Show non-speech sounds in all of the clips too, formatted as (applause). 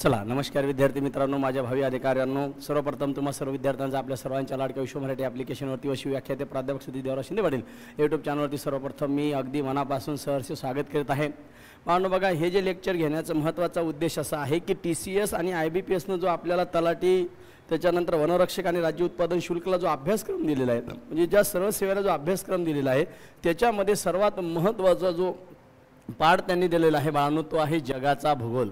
चला नमस्कार विद्यार्थी मित्रांनो माझ्या भावी अधिकाऱ्यांनो सर्वप्रथम तुम्हा सर्व विद्यार्थ्यांचा आपल्या सर्वांच्या लाडक्या विश्व मराठी ॲप्लिकेशनवरती व ते प्राध्यापक सुधी देवराव शिंदे पाटील यूट्यूब चॅनलवरती सर्वप्रथम मी अगदी मनापासून सहर्ष स्वागत करीत आहे मानू बघा हे जे लेक्चर घेण्याचं महत्त्वाचा उद्देश असा आहे की टी सी एस आणि आय बी पी एसनं जो आपल्याला तलाठी त्याच्यानंतर वनरक्षक आणि राज्य उत्पादन शुल्कला जो अभ्यासक्रम दिलेला आहे म्हणजे ज्या सर्व सेवेला जो अभ्यासक्रम दिलेला आहे त्याच्यामध्ये सर्वात महत्त्वाचा जो पाठ त्यांनी दिलेला आहे बाळांनो तो आहे जगाचा भूगोल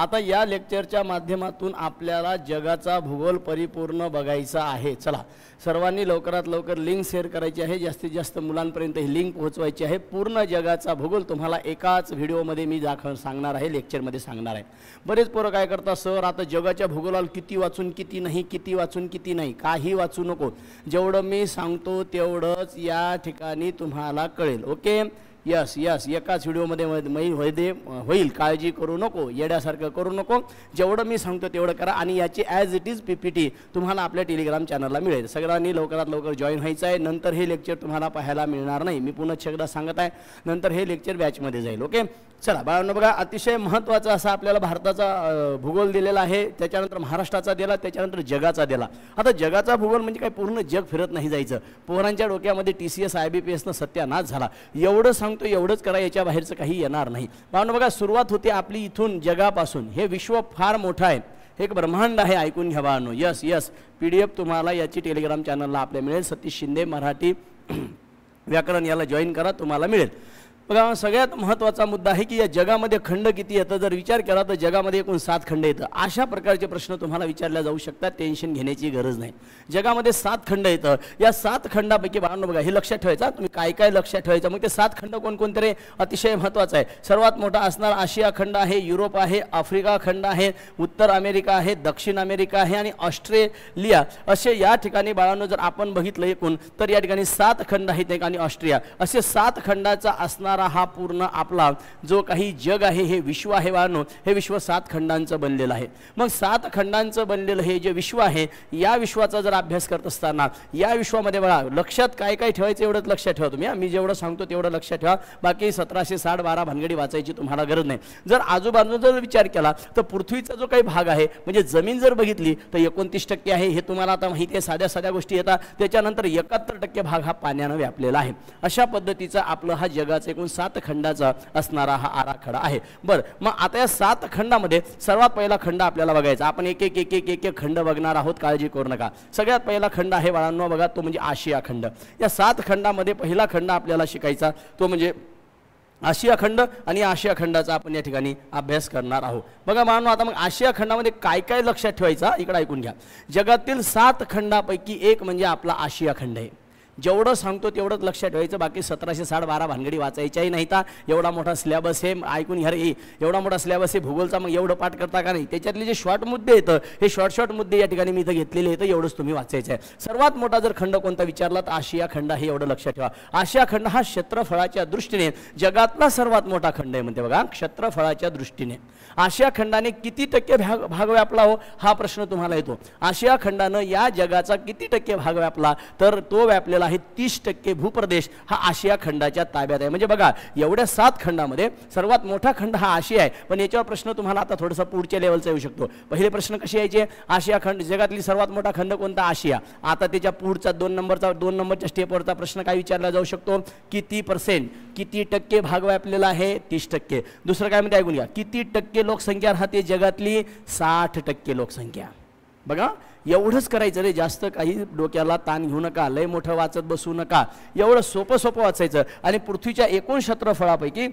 आता या लेक्चरच्या माध्यमातून आपल्याला जगाचा भूगोल परिपूर्ण बघायचा आहे चला सर्वांनी लवकरात लवकर लिंक शेअर करायची आहे जास्तीत जास्त मुलांपर्यंत ही लिंक पोहोचवायची आहे पूर्ण जगाचा भूगोल तुम्हाला एकाच व्हिडिओमध्ये मी दाखव सांगणार आहे लेक्चरमध्ये सांगणार आहे बरेच पोरं काय करतात सर आता जगाच्या भूगोलाला किती वाचून किती नाही किती वाचून किती नाही काही वाचू नको जेवढं मी सांगतो तेवढंच या ठिकाणी तुम्हाला कळेल ओके यस यस एकाच व्हिडिओमध्ये मै होईदे होईल काळजी करू नको येड्यासारखं करू नको जेवढं मी सांगतो तेवढं करा आणि याची as it is P P T तुम्हाला आपल्या टेलिग्राम चॅनलला मिळेल सगळ्यांनी लवकरात लवकर जॉईन व्हायचं आहे नंतर हे लेक्चर तुम्हाला पाहायला मिळणार नाही मी पुन्हा एकदा सांगत आहे नंतर हे लेक्चर बॅचमध्ये जाईल ओके चला बाळांनो बघा अतिशय महत्त्वाचा असा आपल्याला भारताचा भूगोल दिलेला आहे त्याच्यानंतर महाराष्ट्राचा दिला त्याच्यानंतर जगाचा दिला आता जगाचा भूगोल म्हणजे काय पूर्ण जग फिरत नाही जायचं पोहरांच्या डोक्यामध्ये T C S I B P एसनं सत्यानाश झाला एवढं सांग सांगतो एवढंच करा याच्या बाहेरचं काही येणार नाही भावना बघा सुरुवात होते आपली इथून जगापासून हे विश्व फार मोटा है एक ब्रह्मांड है ऐकुन घ्या yes yes P D F तुम्हाला याची टेलिग्राम चॅनलला आपल्या सतीश शिंदे मराठी (clears throat) व्याकरण याला जॉईन करा तुम्हारा मिळेल बघा सगळ्यात महत्त्वाचा मुद्दा आहे की या जगामध्ये खंड किती येतं जर विचार केला तर जगामध्ये एकूण सात खंड येतं अशा प्रकारचे प्रश्न तुम्हाला विचारले जाऊ शकतात टेन्शन घेण्याची गरज नाही जगामध्ये सात खंड येतं या सात खंडापैकी बाळांनो बघा हे लक्षात ठेवायचं तुम्ही काय काय लक्षात ठेवायचं मग ते सात खंड कोणकोणते रे अतिशय महत्वाचं आहे सर्वात मोठा असणार आशिया खंड आहे युरोप आहे आफ्रिका खंड आहे उत्तर अमेरिका आहे दक्षिण अमेरिका आहे आणि ऑस्ट्रेलिया असे या ठिकाणी बाळांनो जर आपण बघितलं एकूण तर या ठिकाणी सात खंड आहेत आणि ऑस्ट्रिया असे सात खंडाचा असणारा हा पूर्ण आपला जो काही जग आहे हे विश्व आहे वानो हे विश्व सात खंडांचं बनलेलं आहे मग सात खंडांचं बनलेलं हे जे विश्व आहे या विश्वाचा जर अभ्यास करत असताना या विश्वामध्ये बघा लक्षात काय काय ठेवायचं एवढंच लक्षात ठेवा तुम्ही मी जेवढं सांगतो तेवढं लक्षात ठेवा बाकी सतराशे साठ बारा भानगडी वाचायची तुम्हाला गरज नाही जर आजूबाजूचा जर विचार केला तर पृथ्वीचा जो काही भाग आहे म्हणजे जमीन जर बघितली तर एकोणतीस टक्के आहे हे तुम्हाला आता माहिती आहे साध्या साध्या गोष्टी येतात त्याच्यानंतर एकाहत्तर टक्के भाग हा पाण्यानं व्यापलेला आहे अशा पद्धतीचा आपलं हा जगाचं एकूण सात खंडाचा असणारा हा आराखडा आहे बरं मग आता या सात खंडामध्ये सर्वात पहिला खंड आपल्याला बघायचा आपण एक एक एक एक एक खंड बघणार आहोत काळजी करू नका सगळ्यात पहिला खंड आहे बाळांनो बघा तो म्हणजे आशिया खंड या सात खंडामध्ये पहिला खंड आपल्याला शिकायचा तो म्हणजे आशिया खंड आणि आशिया खंडाचा आपण या ठिकाणी अभ्यास करणार आहोत बघा मानव आता मग आशिया खंडामध्ये काय काय लक्षात ठेवायचा इकडे ऐकून घ्या जगातील सात खंडापैकी एक म्हणजे आपला आशिया खंड आहे जेवढं सांगतो तेवढंच लक्षात ठेवायचं बाकी सतराशे साठ बारा भानगडी वाचायच्याही नाही ता एवढा मोठा सिलेबस हे ऐकून घ्या रे एवढा मोठा सिलेबस हे भूगोलचा मग एवढं पाठ करता का नाही त्याच्यातले जे शॉर्ट मुद्दे येतं हे शॉर्ट शॉर्ट मुद्दे या ठिकाणी मी इथं घेतलेले येतं एवढंच तुम्ही वाचायचं आहे सर्वात मोठा जर खंड कोणता विचारला तर आशिया खंड हे एवढं लक्षात ठेवा आशिया खंड हा क्षेत्रफळाच्या दृष्टीने जगातला सर्वात मोठा खंड आहे म्हणते बघा क्षेत्रफळाच्या दृष्टीने आशिया खंडाने किती टक्के भाग भाग व्यापला हो हा प्रश्न तुम्हाला येतो आशिया खंडानं या जगाचा किती टक्के भाग व्यापला तर तो व्यापलेला केला हे तीस टक्के भूप्रदेश हा आशिया खंडाच्या ताब्यात आहे म्हणजे बघा एवढ्या सात खंडामध्ये सर्वात खंड हा आशिया है पण याच्यावर प्रश्न तुम्हाला आता थोडासा पुढच्या लेवलचा येऊ शकतो पहिले प्रश्न कसे यायचे आशिया खंड जगातली सर्वात मोठा खंड कोणता आशिया आता त्याच्या पुढचा दोन नंबरचा दोन नंबरच्या स्टेपवरचा प्रश्न का विचार जाऊ शकतो किती पर्सेंट किती टक्के भाग व्यापलेला है तीस टक्के दुसरं काय म्हणते ऐकून घ्या टक्के लोकसंख्या राहते जगातली साठ टक्के लोकसंख्या बघा एवढंच करायचं रे जास्त काही डोक्याला ताण घेऊ नका लय मोठं वाचत बसू नका एवढं सोपं सोपं वाचायचं आणि पृथ्वीच्या एकूण क्षेत्रफळापैकी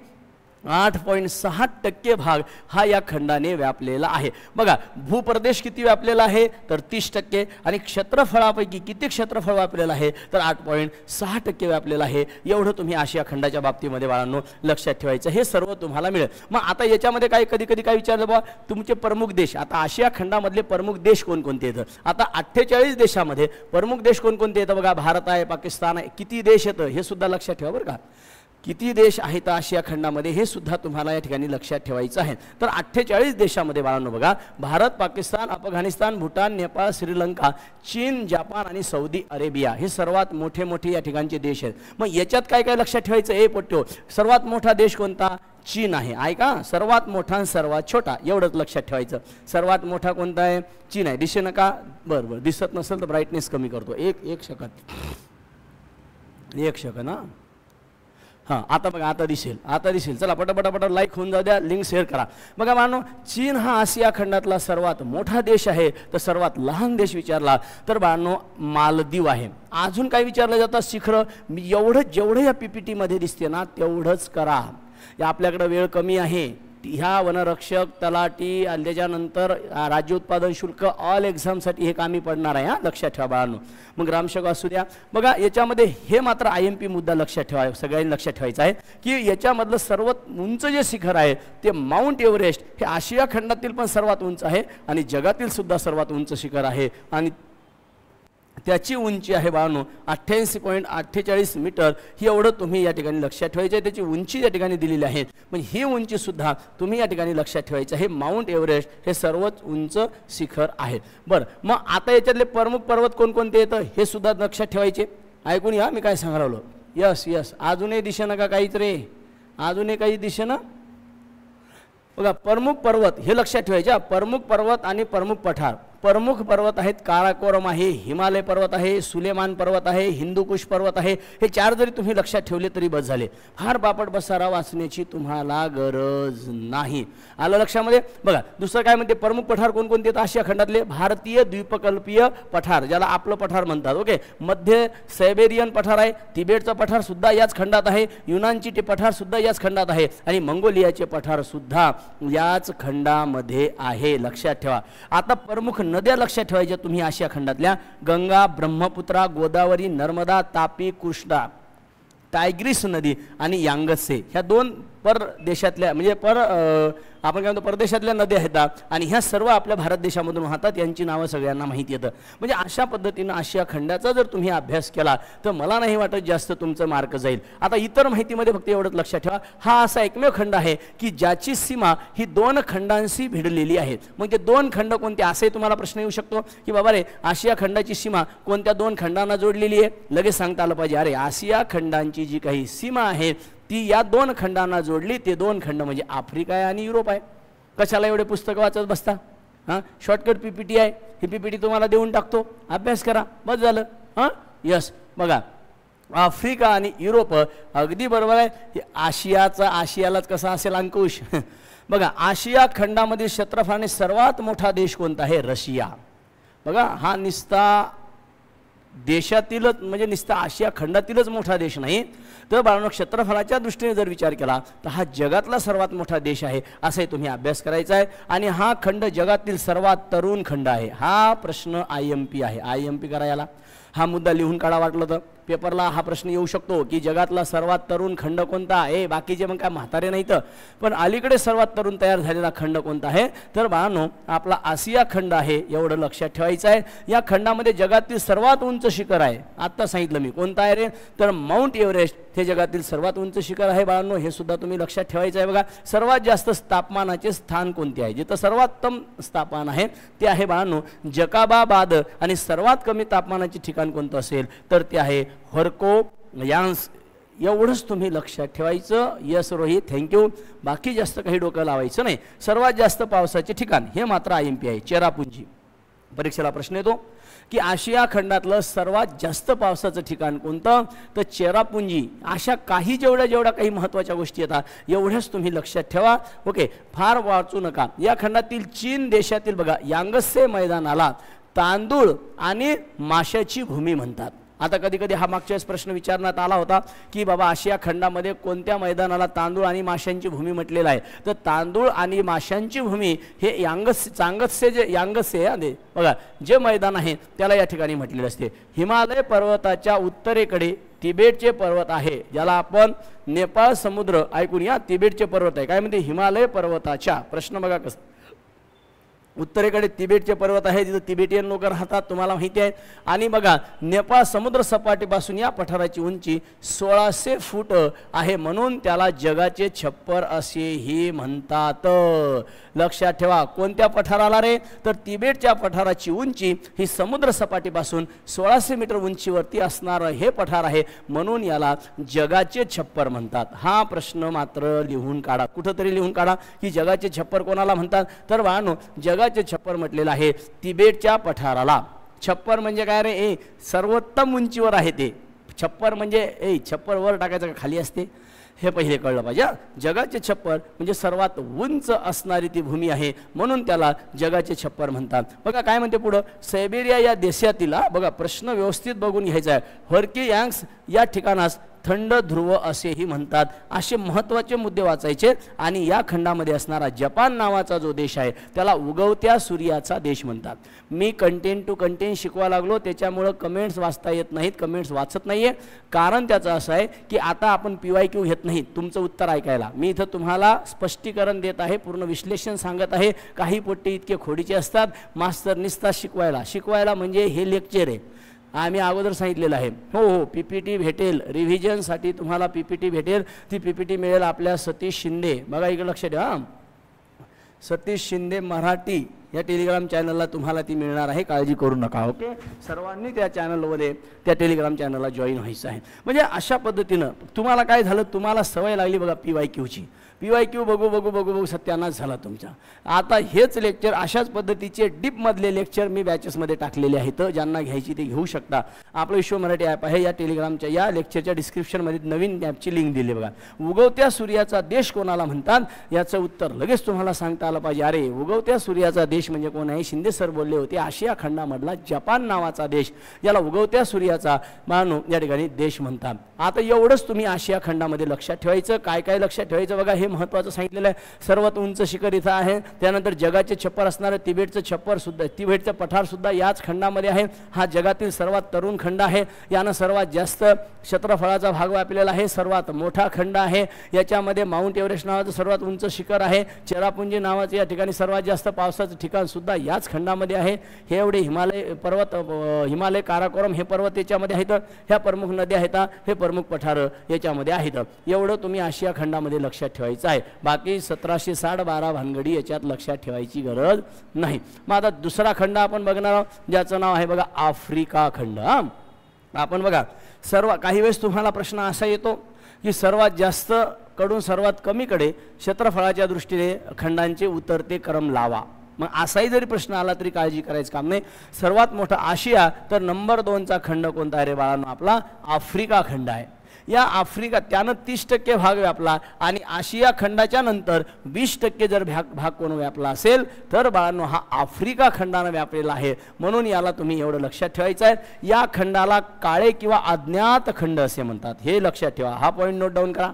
आठ पॉईंट सहा टक्के भाग हा या खंडाने व्यापलेला आहे बघा भूप्रदेश किती व्यापलेला आहे तर तीस टक्के आणि क्षेत्रफळापैकी किती क्षेत्रफळ व्यापलेलं आहे तर आठ पॉईंट सहा टक्के व्यापलेलं आहे एवढं तुम्ही आशिया खंडाच्या बाबतीमध्ये बाळांनो लक्षात ठेवायचं हे सर्व तुम्हाला मिळेल मग आता याच्यामध्ये काय कधी कधी काय विचारलं बाबा तुमचे प्रमुख देश आता आशिया खंडामधले प्रमुख देश कोणकोणते येतं आता अठ्ठेचाळीस देशामध्ये प्रमुख देश कोणकोणते येतं बघा भारत आहे पाकिस्तान आहे किती देश येतं हे सुद्धा लक्षात ठेवा बरं का किती देश आहेत आशिया खंडामध्ये हे सुद्धा तुम्हाला या ठिकाणी लक्षात ठेवायचं आहे तर अठ्ठेचाळीस देशामध्ये बाळांनो बघा भारत पाकिस्तान अफगाणिस्तान भूटान नेपाळ श्रीलंका चीन जपान आणि सौदी अरेबिया हे सर्वात मोठे मोठे या ठिकाणचे देश आहेत मग याच्यात काय काय लक्षात ठेवायचं हे पट्टो सर्वात मोठा देश कोणता चीन आहे ऐका सर्वात मोठा आणि सर्वात छोटा एवढंच लक्षात ठेवायचं सर्वात मोठा कोणता आहे चीन आहे दिसे नका बरं बरं दिसत नसेल तर ब्राईटनेस कमी करतो एक एक शकत एक शकत ना हाँ आता बघा आता दिसेल आता दिसेल चला पटापटापट लाइक होऊन जाऊ द्या लिंक शेयर करा बघा मानो चीन हा आसिया खंडातला सर्वात मोटा देश है तो सर्वात लहान देश विचारला तो बानो मालदीव है अजून का विचार जता शिखर एवड जेवड़े जेवढं या पी पी टीमध्ये ना तेवढंच करा या आपल्याकडं वेळ कमी है ह्या वनरक्षक तलाटी नर राज्य उत्पादन शुल्क ऑल एक्झामसाठी हे कामी पड़ना है हाँ लक्षात ठेवा बाळांनो मग रामशक असू द्या बघा हे मात्र आई एम पी मुद्दा लक्षात ठेवा सगळ्यांनी लक्षात ठेवायचा आहे की याच्यामधलं उंच जे शिखर है तो माउंट एवरेस्ट हे आशिया खंड पण सर्वात उंच आहे आणि जगातील सुद्धा सर्वात उंच शिखर है त्याची उंची आहे बानो अठ्ठ्याऐंशी पॉईंट अठ्ठेचाळीस मीटर ही एवढं तुम्ही या ठिकाणी लक्षात ठेवायचं आहे त्याची उंची या ठिकाणी दिलेली आहे पण ही उंचीसुद्धा तुम्ही या ठिकाणी लक्षात ठेवायचं हे माउंट एव्हरेस्ट हे सर्वच उंच शिखर आहे बरं मग आता याच्यातले प्रमुख पर्वत कोणकोणते येतं हे सुद्धा लक्षात ठेवायचे ऐकून या मी काय सांगावलं यस यस अजूनही दिशेनं का काहीच रे अजूनही काही दिशेनं बघा प्रमुख पर्वत हे लक्षात ठेवायचे प्रमुख पर्वत आणि प्रमुख पठार प्रमुख पर्वत आहेत काराकोरम आहे हिमालय पर्वत आहे सुलेमान पर्वत आहे हिंदुकुश पर्वत आहे हे चार जरी तुम्ही लक्षात ठेवले तरी बस झाले फार बापट बसारा वाचण्याची तुम्हाला गरज नाही आलं लक्षामध्ये बघा दुसरं काय म्हणते प्रमुख पठार कोणकोणते आहेत आशिया खंडातले भारतीय द्वीपकल्पीय पठार ज्याला आपलं पठार म्हणतात ओके मध्य सायबेरियन पठार आहे तिबेटचा पठार सुद्धा याच खंडात आहे युनानची ते पठार सुद्धा याच खंडात आहे आणि मंगोलियाचे पठार सुद्धा याच खंडामध्ये आहे लक्षात ठेवा आता प्रमुख नद्या लक्षात ठेवायच्या तुम्ही आशिया खंडातल्या गंगा ब्रह्मपुत्रा गोदावरी नर्मदा तापी कृष्णा टायग्रिस नदी आणि यांगसे ह्या दोन परदेशातल्या म्हणजे पर आपण काय म्हणतो परदेशातल्या नद्या आहेत आणि ह्या सर्व आपल्या भारत देशामधून वाहतात यांची नावं सगळ्यांना माहिती येतं म्हणजे अशा पद्धतीनं आशिया खंडाचा जर तुम्ही अभ्यास केला तर मला नाही वाटत जास्त तुमचं मार्क जाईल आता इतर माहितीमध्ये फक्त एवढंच लक्षात ठेवा हा असा एकमेव खंड आहे की ज्याची सीमा ही दोन खंडांशी भिडलेली आहे म्हणजे दोन खंड कोणते असे तुम्हाला प्रश्न येऊ शकतो की बाबा रे आशिया खंडाची सीमा कोणत्या दोन खंडांना जोडलेली आहे लगेच सांगता आलं पाहिजे अरे आशिया खंडांची जी काही सीमा आहे ती या दोन खंडांना जोडली ते दोन खंड म्हणजे आफ्रिका है यूरोप है कशाला एवढे पुस्तक वाचत बसता हाँ शॉर्टकट पीपीटी है टी आहे ही पी टाकतो अभ्यास करा बस झालं हां यस बघा आफ्रिका आणि युरोप अगदी बरोबर आहे आशियाचा आशियालाच कसा अंकुश (laughs) बगा आशिया खंडा खंडामधील क्षेत्रफळाने सर्वात मोटा देश को आहे रशिया बघा हा निस्ता देशातीलच म्हणजे निस्ता आशिया खंडातीलच मोठा देश नाही तर बाळांनो क्षेत्रफळाच्या दृष्टीने जर विचार केला तर हा जगातला सर्वात मोठा देश आहे असाही तुम्ही अभ्यास करायचा आहे आणि हा खंड जगातील सर्वात तरुण खंड आहे हा प्रश्न आय एम पी आहे आय एम पी करायला हा मुद्दा लिहून काढा वाटलं तर पेपरला हा प्रश्न येऊ शकतो की जगातला सर्वात तरुण खंड कोणता आहे बाकीचे मग काय म्हातारे नाही तर पण अलीकडे सर्वात तरुण तयार झालेला खंड कोणता आहे तर बाळांनो आपला आसिया खंड आहे एवढं लक्षात ठेवायचं आहे या खंडामध्ये जगातील सर्वात उंच शिखर आहे आत्ता सांगितलं मी कोणता आहे रे तर माउंट एव्हरेस्ट हे जगातील सर्वात उंच शिखर आहे बाळांनो हे सुद्धा तुम्ही लक्षात ठेवायचं आहे बघा सर्वात जास्त तापमानाचे स्थान कोणते आहे जिथं सर्वोत्तम तापमान आहे ते आहे बाळांनो जकाबाबाद आणि सर्वात कमी तापमानाचे ठिकाण कोणतं असेल तर ते आहे हरको यांस एवढंच तुम्ही लक्षात ठेवायचं यस रोहित थँक्यू बाकी जास्त काही डोकं लावायचं नाही सर्वात जास्त पावसाचे ठिकाण हे मात्र आय एम पी आहे चेरापुंजी परीक्षेला प्रश्न येतो की आशिया खंडातलं सर्वात जास्त पावसाचं ठिकाण कोणतं तर चेरापुंजी अशा काही जेवढ्या जेवढ्या काही महत्त्वाच्या गोष्टी येतात एवढ्याच तुम्ही लक्षात ठेवा ओके फार वाचू नका या खंडातील चीन देशातील बघा यांगस्य मैदानाला तांदूळ आणि माशाची भूमी म्हणतात आता कधी कधी हा मागच्या वेळेस प्रश्न विचारण्यात आला होता की बाबा आशिया खंडामध्ये कोणत्या मैदानाला तांदूळ आणि माशांची भूमी म्हटलेलं आहे तर तांदूळ आणि माशांची भूमी हे यांगस चांगतसे जे यांगस्य आहे बघा जे मैदान आहे त्याला या ठिकाणी म्हटलेले असते हिमालय पर्वताच्या उत्तरेकडे तिबेटचे पर्वत आहे ज्याला आपण नेपाळ समुद्र ऐकून या तिबेटचे पर्वत आहे काय म्हणते हिमालय पर्वताच्या प्रश्न बघा कसं उत्तरेकडे तिबेटचे पर्वत है तिथं तिबेटियन लोक राहतात तुम्हाला माहिती आहे आणि बघा नेपाळ समुद्र सपाटीपासून या पठाराची उंची सोळाशे फूट आहे म्हणून त्याला छप्पर असेही म्हणतात लक्षात पठाराला रे तर तिबेटच्या पठाराची उंची ही समुद्र सपाटीपासन सोलाशे मीटर उंची वरती हे पठार है म्हणून याला जगाचे छप्पर मनत हा प्रश्न मात्र लिहून काढा कुठंतरी लिहून काढा की जगाचे छप्पर को जगह तिबेटाचे छप्पर म्हटलेलं आहे तिबेटच्या पठाराला छप्पर म्हणजे काय रे ए सर्वोत्तम उंचीवर आहे ते छप्पर म्हणजे ए छप्पर वर टाकायचं खाली हे पहिले कळलं पाहिजे जगाचे छप्पर म्हणजे सर्वात उंच ती भूमी आहे म्हणून त्याला छप्पर म्हणतात बघा काय म्हणते देशातीला बघा प्रश्न व्यवस्थित बगुन घर आहे हर्की या ठिकाणास थंड ध्रुव असेही म्हणतात असे महत्त्वाचे मुद्दे वाचायचे आणि या खंडामध्ये असणारा जपान नावाचा जो देश आहे त्याला उगवत्या सूर्याचा देश म्हणतात मी कंटेंट टू कंटेंट शिकवा लागलो त्याच्यामुळं कमेंट्स वाचता येत नाहीत कमेंट्स वाचत नाही कारण त्याचं असं आहे की आता आपण पी वाय क्यू घेत नाही तुमचं उत्तर ऐकायला मी इथं तुम्हाला स्पष्टीकरण देत आहे पूर्ण विश्लेषण सांगत आहे काही पट्टे इतके खोडीचे असतात मास्तर निसतात शिकवायला शिकवायला म्हणजे हे लेक्चर आहे आम्मी अगोदर सांगितलेलं आहे हो हो पी भेटेल रिविजन तुम्हाला पी पी भेटेल ती P P T Satish Shinde बघा इकडे लक्ष द्या सतीश शिंदे मराठी या टेलिग्राम चैनल तुम्हाला ती मिळणार आहे काळजी करू नका ओके सर्वांनी त्या चॅनलमध्ये टेलिग्राम चॅनलला जॉईन व्हायचं अशा पद्धतीनं तुम्हारा काय सवय लगली बघा पी वाय क्यूची पी वाय क्यू बघू बघू बघू बघू सत्यानाश झाला तुमचा आता हेच लेक्चर अशाच पद्धतीचे डीपमधले लेक्चर मी बॅचेसमध्ये टाकलेले आहेत ज्यांना घ्यायची ते घेऊ शकता आपलं विश्व मराठी ॲप आहे या टेलिग्रामच्या या लेक्चरच्या डिस्क्रिप्शनमध्ये नवीन ॲपची लिंक दिली बघा उगवत्या सूर्याचा देश कोणाला म्हणतात याचं उत्तर लगेच तुम्हाला सांगता आलं पाहिजे अरे उगवत्या सूर्याचा देश म्हणजे कोण आहे शिंदे सर बोलले होते आशिया खंडामधला जपान नावाचा देश याला उगवत्या सूर्याचा मान या ठिकाणी देश म्हणतात आता एवढंच तुम्ही आशिया खंडामध्ये लक्षात ठेवायचं काय काय लक्षात ठेवायचं बघा हे महत्त्वाचं सांगितलेलं आहे सर्वात उंच शिखर इथं आहे त्यानंतर जगाचे छप्पर असणारं तिबेटचं छप्परसुद्धा तिबेटचं पठारसुद्धा याच खंडामध्ये आहे हा जगातील सर्वात तरुण खंड आहे यानं सर्वात जास्त क्षेत्रफळाचा भाग व्यापलेला आहे सर्वात मोठा खंड आहे याच्यामध्ये माउंट एव्हरेस्ट नावाचं सर्वात उंच शिखर आहे चेरापुंजी नावाचं या ठिकाणी सर्वात जास्त पावसाचं ठिकाणसुद्धा याच खंडामध्ये आहे हे एवढे हिमालय पर्वत हिमालय काराकोरम हे पर्वत याच्यामध्ये आहेत ह्या प्रमुख नद्या आहेत हे प्रमुख पठार याच्यामध्ये आहेत एवढं तुम्ही आशिया खंडामध्ये लक्षात ठेवायचं करायचा आहे बाकी सतराशे साठ बारा भानगडी याच्यात लक्षात ठेवायची गरज नाही मग आता दुसरा खंड आपण बघणार आहोत ज्याचं नाव आहे बघा आफ्रिका खंड हां आपण बघा सर्व काही वेळेस तुम्हाला प्रश्न असा येतो की सर्वात जास्त कडून सर्वात कमीकडे क्षेत्रफळाच्या दृष्टीने खंडांचे उतरते क्रम लावा मग असाही जरी प्रश्न आला तरी काळजी करायचं काम नाही सर्वात मोठा आशिया तर नंबर दोनचा खंड कोणता आहे रे बाळांनो आपला आफ्रिका खंड आहे या आफ्रिका त्यानं तीस टक्के भाग व्यापला आशिया खंडा नर वीस टक्के जर भाग भाग कोण व्यापला असेल तर बाळांनो हा आफ्रिका खंडानं व्यापलेला आहे म्हणून याला तुम्ही एवढं लक्षात या खंडाला काले किंवा अज्ञात खंड असे म्हणतात ठेवा हा पॉईंट नोट डाउन करा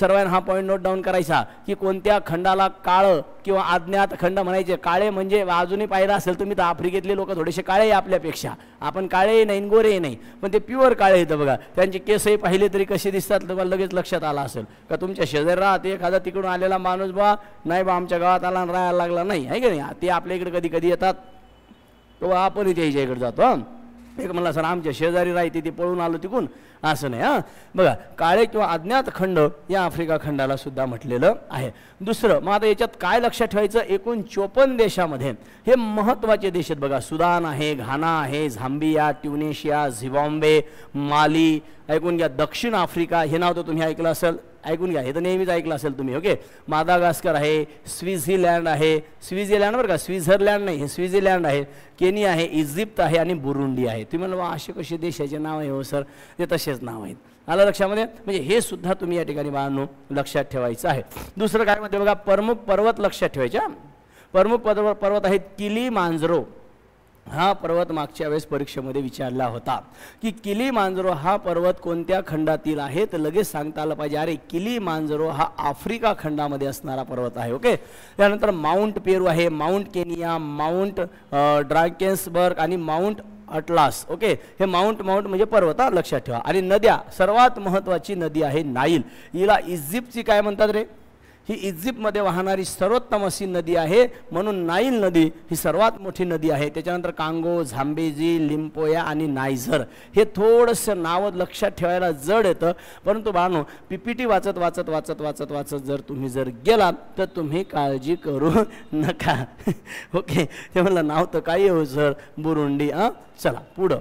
सर्वांना हा पॉईंट नोट डाऊन करायचा की कोणत्या खंडाला काळं किंवा अज्ञात खंड म्हणायचे काळे म्हणजे अजूनही पाहिलं असेल तुम्ही तर आफ्रिकेतले लोक थोडेसे काळे आपल्यापेक्षा आपण काळेही नाही गोरेही नाही पण ते प्युअर काळे येतं बघा त्यांचे केसही पाहिले तरी कसे दिसतात तुम्हाला लगेच लक्षात आला असेल का तुमच्या शेजारी राहते एखादा तिकडून आलेला माणूस बा नाही बा आमच्या गावात आला राहायला लागला नाही आहे की नाही ते आपल्या इकडे कधी कधी येतात किंवा आपणही त्याच्या इकडे जातो एक म्हणला सर आमच्या शेजारी राहते ती पळून आलो तिकून असं नाही हां बघा काळे किंवा अज्ञात खंड या आफ्रिका खंडाला सुद्धा म्हटलेलं आहे दुसरं मग आता याच्यात काय लक्षात ठेवायचं एकूण चोपन्न देशामध्ये हे महत्त्वाचे देश आहेत बघा सुदान आहे घाना आहे झांबिया ट्युनेशिया झिम्बाब्वे माली ऐकून घ्या दक्षिण आफ्रिका हे नाव तर तुम्ही ऐकलं असेल ऐकून घ्या हे तर नेहमीच ऐकलं असेल तुम्ही ओके मादागास्कर आहे स्विझीलँड आहे स्विझीलँड बरं का स्विझरलँड नाही हे स्विझीलँड आहे केनी आहे इजिप्त आहे आणि बुरुंडी आहे तुम्ही म्हणलं असे कसे देशाचे नाव आहे हो सर ते तसेच नाव आहेत आलं लक्षामध्ये म्हणजे हे सुद्धा तुम्ही या ठिकाणी बाळांनो लक्षात ठेवायचं आहे दुसरं काय म्हणते बघा प्रमुख पर्वत लक्षात ठेवायच्या प्रमुख पर्वत पर्वत आहेत किली मांजरो हा पर्वत मागच्या वेळेस परीक्षेमध्ये विचारला होता की किली मांजरो हा पर्वत को खंडातील है तो लगे संगता आलं पाहिजे अरे किली मांजरो हा आफ्रिका खंडा असणारा पर्वत है ओके त्यानंतर माउंट पेरू है माउंट केनिया माउंट ड्राकेन्सबर्ग आणि माउंट अटलास ओके हे माउंट माउंट म्हणजे पर्वता लक्षात ठेवा नद्या सर्वात महत्त्वाची नदी आहे नाईल हिला इजिप्तची का म्हणतात रे ही इजिप्तमध्ये वाहणारी सर्वोत्तम अशी नदी आहे म्हणून नाईल नदी ही सर्वात मोठी नदी आहे त्याच्यानंतर कांगो झांबेजी लिंपोया आणि नायझर हे थोडंसं नावं लक्षात ठेवायला जड येतं परंतु बानो पीपीटी वाचत वाचत वाचत वाचत वाचत जर तुम्ही जर गेलात तर तुम्ही काळजी करू (laughs) नका (laughs) ओके हे म्हणलं नाव तर काही हो सर बुरुंडी हां चला पुढं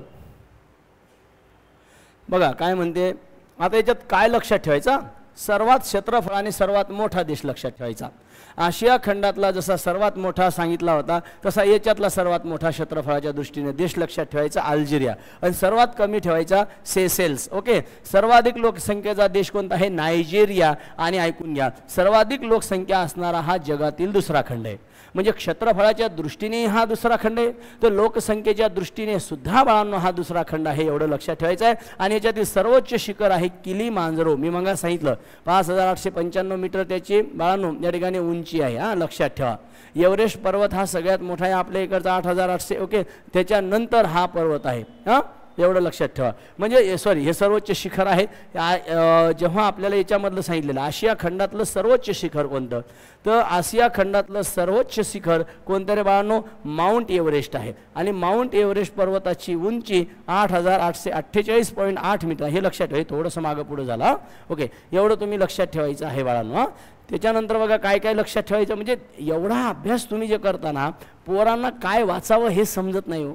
बघा काय म्हणते आता याच्यात काय लक्षात ठेवायचं सर्वात क्षेत्रफळाने सर्वात मोठा देश लक्षात ठेवायचा आशिया खंडातला जसा सर्वात मोठा सांगितला होता तसा याच्यातला सर्वात मोठा क्षेत्रफळाच्या दृष्टीने देश लक्षात ठेवायचा अल्जेरिया आणि सर्वात कमी ठेवायचा सेसेल्स ओके सर्वाधिक लोकसंख्येचा देश कोणता आहे नायजेरिया आणि ऐकून घ्या सर्वाधिक लोकसंख्या असणारा हा जगातील दुसरा खंड आहे म्हणजे क्षेत्रफळाच्या दृष्टीने हा दुसरा खंड आहे तर लोकसंख्येच्या दृष्टीने सुद्धा बाळांनो हा दुसरा खंड आहे एवढं लक्षात ठेवायचं आहे आणि याच्यातील सर्वोच्च शिखर आहे किली मांजरो मी मग सांगितलं पाच हजार आठशे पंच्याण्णव मीटर त्याची बाळांनो या ठिकाणी उंची आहे हा लक्षात ठेवा एव्हरेस्ट पर्वत हा सगळ्यात मोठा आहे आपल्या इकडचा आठ हजार आठशे ओके त्याच्यानंतर हा पर्वत आहे हां एवढं लक्षात ठेवा म्हणजे सॉरी हे सर्वोच्च शिखर आहे अं, जेव्हा आपल्याला याच्यामधलं सांगितलेलं आशिया खंडातलं सर्वोच्च शिखर कोणतं तर आशिया खंडातलं सर्वोच्च शिखर कोणतं रे बाळांनो माउंट एव्हरेस्ट आहे आणि माउंट एव्हरेस्ट पर्वताची उंची आठ हजार आठशे अठ्ठेचाळीस पॉईंट आठ मीटर हे लक्षात ठेवा थोडंसं मागं पुढं झाला ओके एवढं तुम्ही लक्षात ठेवायचं आहे बाळांनो त्याच्यानंतर बघा काय काय लक्षात ठेवायचं म्हणजे एवढा अभ्यास तुम्ही जे करताना पोरांना काय वाचावं हे समजत नाही हो